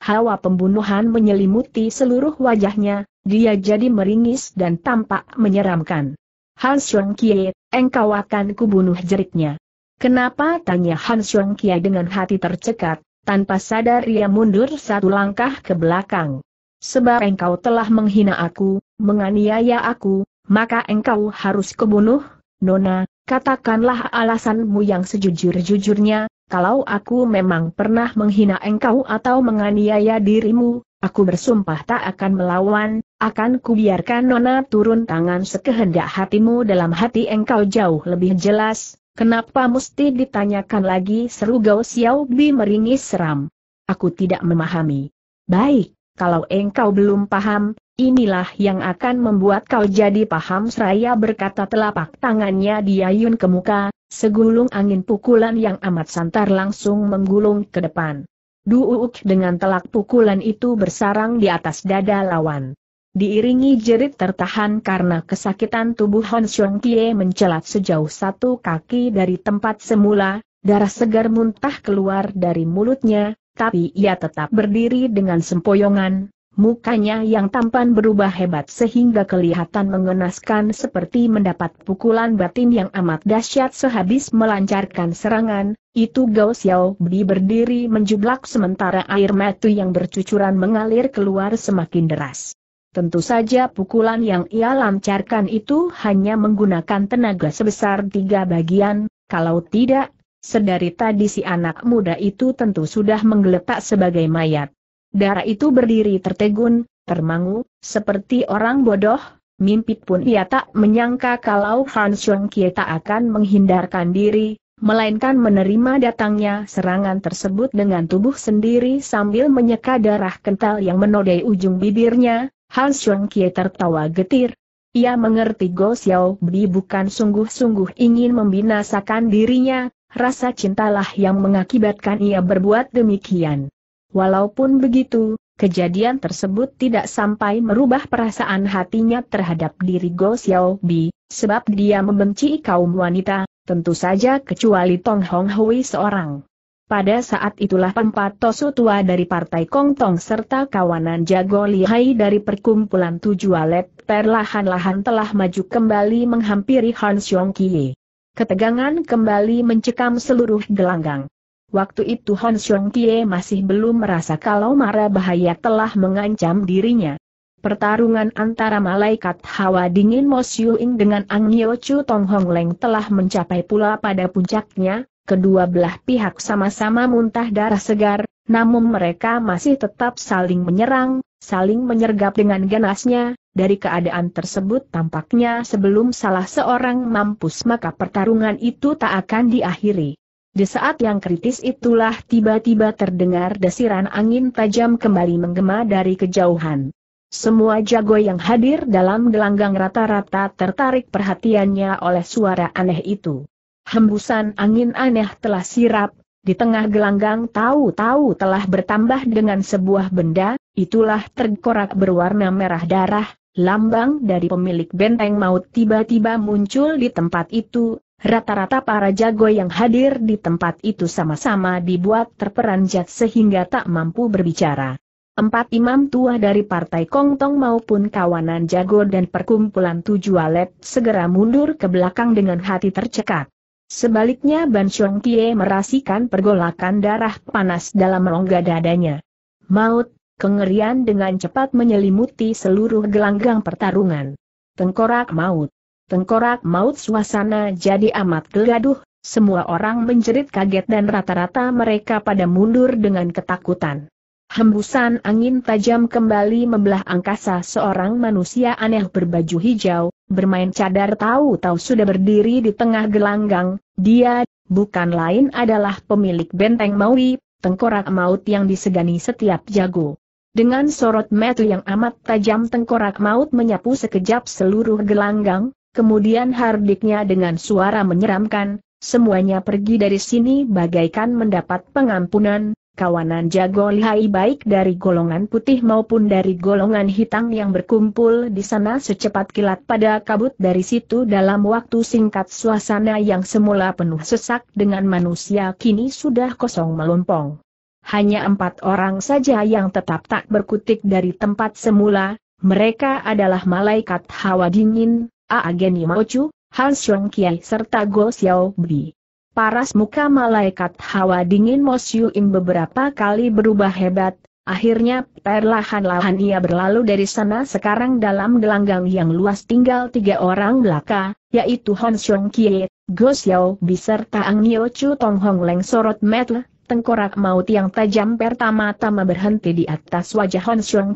Hawa pembunuhan menyelimuti seluruh wajahnya, dia jadi meringis dan tampak menyeramkan. Han Xiong Kie, engkau akan kubunuh jeriknya. Kenapa tanya Han Xiong Kie dengan hati tercekat, tanpa sadar ia mundur satu langkah ke belakang. Sebab engkau telah menghina aku, menganiaya aku, maka engkau harus kebunuh, Nona, katakanlah alasanmu yang sejujur-jujurnya, kalau aku memang pernah menghina engkau atau menganiaya dirimu, aku bersumpah tak akan melawan, akan kubiarkan Nona turun tangan sekehendak hatimu dalam hati engkau jauh lebih jelas, Kenapa mesti ditanyakan lagi seru Gao Xiao Bi meringis seram. Aku tidak memahami. Baik, kalau engkau belum paham, Inilah yang akan membuat kau jadi paham seraya berkata telapak tangannya diayun ke muka, segulung angin pukulan yang amat santar langsung menggulung ke depan. Duuk dengan telak pukulan itu bersarang di atas dada lawan. Diiringi jerit tertahan karena kesakitan tubuh Hon Xiong Kie mencelat sejauh satu kaki dari tempat semula, darah segar muntah keluar dari mulutnya, tapi ia tetap berdiri dengan sempoyongan, Mukanya yang tampan berubah hebat sehingga kelihatan mengenaskan seperti mendapat pukulan batin yang amat dahsyat sehabis melancarkan serangan, itu Gao Xiao Bi berdiri menjublak sementara air mata yang bercucuran mengalir keluar semakin deras. Tentu saja pukulan yang ia lancarkan itu hanya menggunakan tenaga sebesar tiga bagian, kalau tidak, sedari tadi si anak muda itu tentu sudah menggeletak sebagai mayat. Darah itu berdiri tertegun, termangu, seperti orang bodoh, mimpi pun ia tak menyangka kalau Han Xiong tak akan menghindarkan diri, melainkan menerima datangnya serangan tersebut dengan tubuh sendiri sambil menyeka darah kental yang menodai ujung bibirnya, Han Xiong Kie tertawa getir. Ia mengerti Go Xiao Bi bukan sungguh-sungguh ingin membinasakan dirinya, rasa cintalah yang mengakibatkan ia berbuat demikian. Walaupun begitu, kejadian tersebut tidak sampai merubah perasaan hatinya terhadap diri Go Bi, sebab dia membenci kaum wanita, tentu saja kecuali Tong Hong Hui seorang. Pada saat itulah empat tosu tua dari partai Kong Tong serta kawanan jago lihai dari perkumpulan tujuh alet perlahan-lahan telah maju kembali menghampiri Han Xiong Kie. Ketegangan kembali mencekam seluruh gelanggang. Waktu itu Han Xiong Tie masih belum merasa kalau mara bahaya telah mengancam dirinya. Pertarungan antara malaikat hawa dingin Mo Ing dengan Ang Yeo Chu Tong Hong Leng telah mencapai pula pada puncaknya, kedua belah pihak sama-sama muntah darah segar, namun mereka masih tetap saling menyerang, saling menyergap dengan ganasnya, dari keadaan tersebut tampaknya sebelum salah seorang mampus maka pertarungan itu tak akan diakhiri. Di saat yang kritis itulah tiba-tiba terdengar desiran angin tajam kembali menggema dari kejauhan. Semua jago yang hadir dalam gelanggang rata-rata tertarik perhatiannya oleh suara aneh itu. Hembusan angin aneh telah sirap, di tengah gelanggang tahu-tahu telah bertambah dengan sebuah benda, itulah terkorak berwarna merah darah, lambang dari pemilik benteng maut tiba-tiba muncul di tempat itu, Rata-rata para jago yang hadir di tempat itu sama-sama dibuat terperanjat sehingga tak mampu berbicara. Empat imam tua dari partai Kongtong maupun kawanan jago dan perkumpulan tujuh alet segera mundur ke belakang dengan hati tercekat. Sebaliknya Ban Chong Tie merasikan pergolakan darah panas dalam rongga dadanya. Maut, kengerian dengan cepat menyelimuti seluruh gelanggang pertarungan. Tengkorak maut tengkorak maut suasana jadi amat geladuh. semua orang menjerit kaget dan rata-rata mereka pada mundur dengan ketakutan. Hembusan angin tajam kembali membelah angkasa seorang manusia aneh berbaju hijau, bermain cadar tahu-tahu sudah berdiri di tengah gelanggang, dia, bukan lain adalah pemilik benteng Maui, tengkorak maut yang disegani setiap jago. Dengan sorot metu yang amat tajam tengkorak maut menyapu sekejap seluruh gelanggang, Kemudian hardiknya dengan suara menyeramkan, semuanya pergi dari sini bagaikan mendapat pengampunan, kawanan jago lihai baik dari golongan putih maupun dari golongan hitam yang berkumpul di sana secepat kilat pada kabut dari situ dalam waktu singkat suasana yang semula penuh sesak dengan manusia kini sudah kosong melompong. Hanya empat orang saja yang tetap tak berkutik dari tempat semula, mereka adalah malaikat hawa dingin, Agen Yimouchu, Han Xiong Kiai serta Go Xiao Bi. Paras muka malaikat hawa dingin Mo Xiuin beberapa kali berubah hebat, akhirnya perlahan-lahan ia berlalu dari sana sekarang dalam gelanggang yang luas tinggal tiga orang belaka, yaitu Han Xiong Kiai, Go Xiao Bi serta Ang Nio Chu Tong Hong Leng sorot metle, tengkorak maut yang tajam pertama-tama berhenti di atas wajah Hon Xiong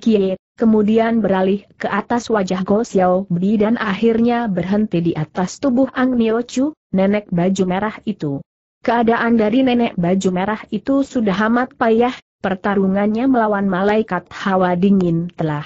kemudian beralih ke atas wajah Go Xiao Bi dan akhirnya berhenti di atas tubuh Ang Nio Chu, nenek baju merah itu. Keadaan dari nenek baju merah itu sudah amat payah, pertarungannya melawan malaikat hawa dingin telah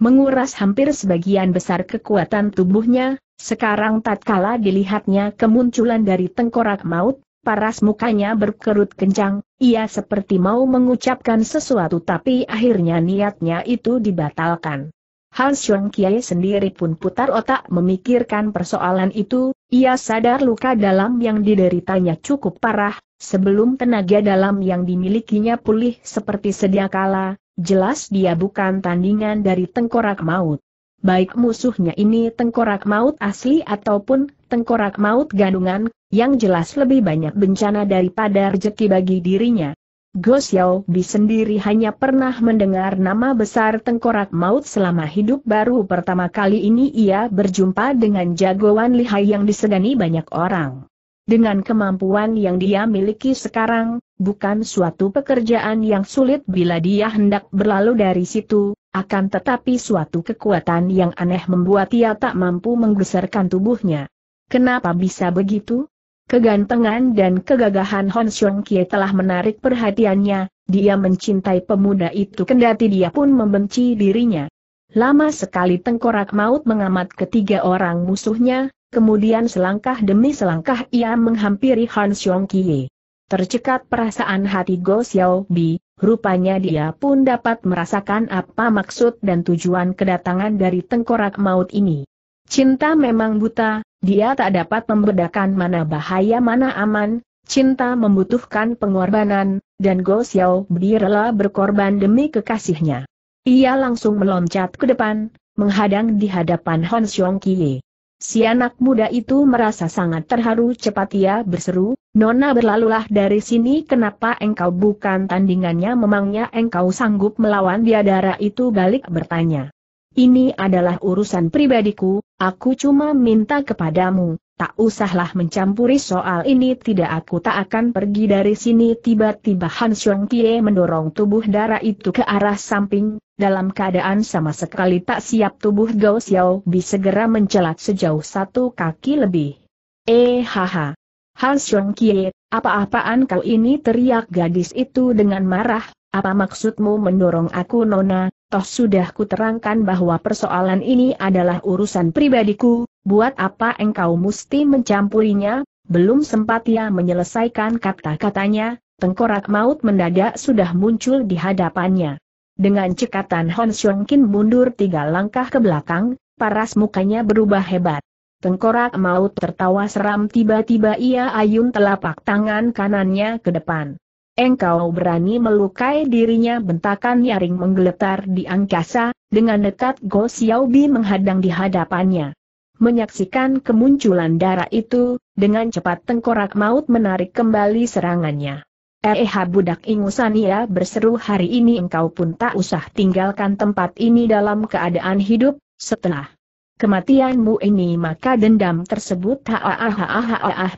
menguras hampir sebagian besar kekuatan tubuhnya, sekarang tatkala dilihatnya kemunculan dari tengkorak maut, paras mukanya berkerut kencang, ia seperti mau mengucapkan sesuatu tapi akhirnya niatnya itu dibatalkan. Hans Xiong Kiai sendiri pun putar otak memikirkan persoalan itu, ia sadar luka dalam yang dideritanya cukup parah, sebelum tenaga dalam yang dimilikinya pulih seperti sediakala, jelas dia bukan tandingan dari tengkorak maut. Baik musuhnya ini tengkorak maut asli ataupun tengkorak maut gandungan, yang jelas lebih banyak bencana daripada rezeki bagi dirinya. Go Xiao Bi sendiri hanya pernah mendengar nama besar tengkorak maut selama hidup baru pertama kali ini ia berjumpa dengan jagoan lihai yang disegani banyak orang. Dengan kemampuan yang dia miliki sekarang, bukan suatu pekerjaan yang sulit bila dia hendak berlalu dari situ, akan tetapi suatu kekuatan yang aneh membuat ia tak mampu menggeserkan tubuhnya. Kenapa bisa begitu? Kegantengan dan kegagahan Hon Xiong Kie telah menarik perhatiannya, dia mencintai pemuda itu kendati dia pun membenci dirinya. Lama sekali tengkorak maut mengamat ketiga orang musuhnya, kemudian selangkah demi selangkah ia menghampiri Hon Xiong Kie. Tercekat perasaan hati Go Xiao Bi, rupanya dia pun dapat merasakan apa maksud dan tujuan kedatangan dari tengkorak maut ini. Cinta memang buta, dia tak dapat membedakan mana bahaya mana aman, cinta membutuhkan pengorbanan, dan Go Xiao rela berkorban demi kekasihnya. Ia langsung meloncat ke depan, menghadang di hadapan Hon Xiong Kie. Si anak muda itu merasa sangat terharu cepat ia berseru, Nona berlalulah dari sini kenapa engkau bukan tandingannya memangnya engkau sanggup melawan biadara itu balik bertanya. Ini adalah urusan pribadiku, aku cuma minta kepadamu, tak usahlah mencampuri soal ini tidak aku tak akan pergi dari sini tiba-tiba Han Xiong Tie mendorong tubuh darah itu ke arah samping, dalam keadaan sama sekali tak siap tubuh Gao Xiao Bi segera mencelat sejauh satu kaki lebih. Eh haha. Han Xiong Tie, apa-apaan kau ini teriak gadis itu dengan marah, apa maksudmu mendorong aku nona, Toh sudah kuterangkan bahwa persoalan ini adalah urusan pribadiku, buat apa engkau mesti mencampurinya? Belum sempat ia menyelesaikan kata-katanya, tengkorak maut mendadak sudah muncul di hadapannya. Dengan cekatan Hon Xiongkin mundur tiga langkah ke belakang, paras mukanya berubah hebat. Tengkorak maut tertawa seram tiba-tiba ia ayun telapak tangan kanannya ke depan. Engkau berani melukai dirinya bentakan nyaring menggeletar di angkasa, dengan dekat Go Xiao Bi menghadang di hadapannya. Menyaksikan kemunculan darah itu, dengan cepat tengkorak maut menarik kembali serangannya. Eh, eh budak ingusania berseru hari ini engkau pun tak usah tinggalkan tempat ini dalam keadaan hidup, setelah kematianmu ini maka dendam tersebut ha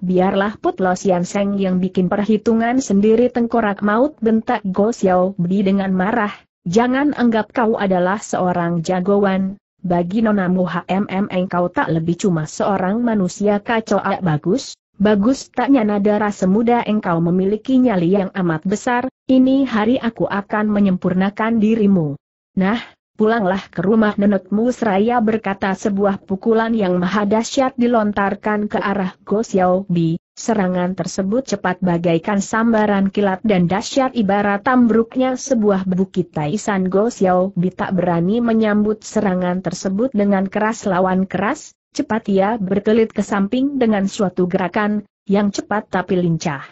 biarlah Putlos Yan Seng yang bikin perhitungan sendiri tengkorak maut bentak Go Xiao bi dengan marah, jangan anggap kau adalah seorang jagoan, bagi nonamu HMM engkau tak lebih cuma seorang manusia kacau ah, bagus, Bagus taknya nada rasa engkau memiliki nyali yang amat besar, ini hari aku akan menyempurnakan dirimu. Nah, pulanglah ke rumah nenekmu seraya berkata sebuah pukulan yang maha mahadasyat dilontarkan ke arah Go Bi. Serangan tersebut cepat bagaikan sambaran kilat dan dahsyat ibarat tambruknya sebuah bukit Taisan Go Bi tak berani menyambut serangan tersebut dengan keras lawan keras, cepat ia berkelit ke samping dengan suatu gerakan, yang cepat tapi lincah.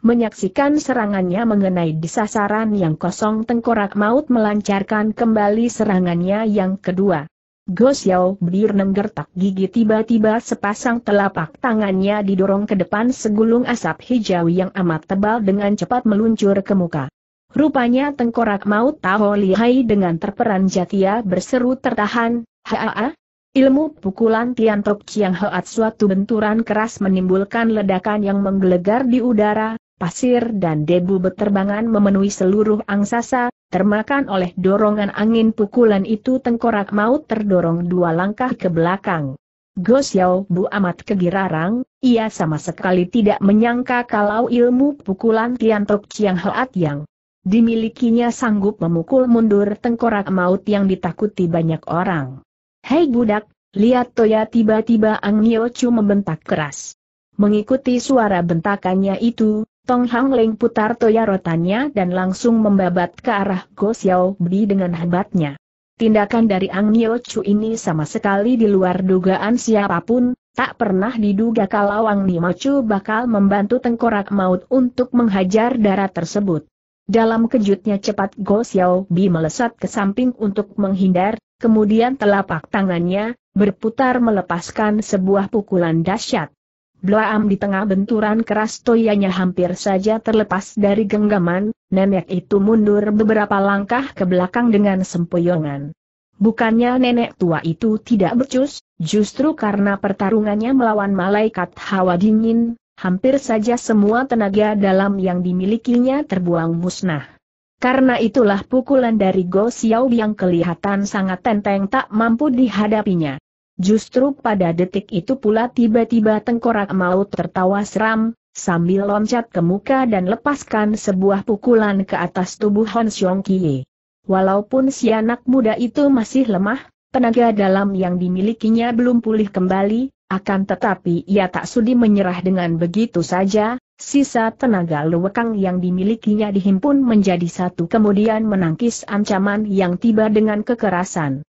Menyaksikan serangannya mengenai di sasaran yang kosong tengkorak maut melancarkan kembali serangannya yang kedua. Go Xiao Bdir nenggertak gigi tiba-tiba sepasang telapak tangannya didorong ke depan segulung asap hijau yang amat tebal dengan cepat meluncur ke muka. Rupanya tengkorak maut tahu Lihai dengan jatia berseru tertahan, haa, Ilmu pukulan Tian Tok Chiang Hoat suatu benturan keras menimbulkan ledakan yang menggelegar di udara, pasir dan debu beterbangan memenuhi seluruh angsasa, termakan oleh dorongan angin pukulan itu tengkorak maut terdorong dua langkah ke belakang. Go Xiao Bu amat kegirarang, ia sama sekali tidak menyangka kalau ilmu pukulan Tok Chiang Hoat yang dimilikinya sanggup memukul mundur tengkorak maut yang ditakuti banyak orang. Hei budak, lihat Toya tiba-tiba Ang Nio Chu membentak keras. Mengikuti suara bentakannya itu, Tong Hang Leng putar toya rotannya dan langsung membabat ke arah Go Xiao Bi dengan hebatnya. Tindakan dari Ang Nio Chu ini sama sekali di luar dugaan siapapun, tak pernah diduga kalau Ang Nio Chu bakal membantu tengkorak maut untuk menghajar darah tersebut. Dalam kejutnya cepat Go Xiao Bi melesat ke samping untuk menghindar, kemudian telapak tangannya, berputar melepaskan sebuah pukulan dahsyat. Blaam di tengah benturan keras toyanya hampir saja terlepas dari genggaman, nenek itu mundur beberapa langkah ke belakang dengan sempoyongan. Bukannya nenek tua itu tidak becus, justru karena pertarungannya melawan malaikat hawa dingin, hampir saja semua tenaga dalam yang dimilikinya terbuang musnah. Karena itulah pukulan dari Go Xiao yang kelihatan sangat tenteng tak mampu dihadapinya. Justru pada detik itu pula tiba-tiba tengkorak maut tertawa seram, sambil loncat ke muka dan lepaskan sebuah pukulan ke atas tubuh Hon Xiong Kie. Walaupun si anak muda itu masih lemah, tenaga dalam yang dimilikinya belum pulih kembali, akan tetapi ia tak sudi menyerah dengan begitu saja, sisa tenaga luwekang yang dimilikinya dihimpun menjadi satu kemudian menangkis ancaman yang tiba dengan kekerasan.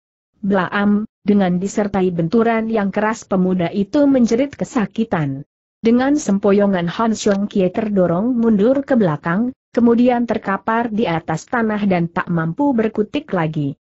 Blaam, dengan disertai benturan yang keras pemuda itu menjerit kesakitan. Dengan sempoyongan Han Xiong Kie terdorong mundur ke belakang, kemudian terkapar di atas tanah dan tak mampu berkutik lagi.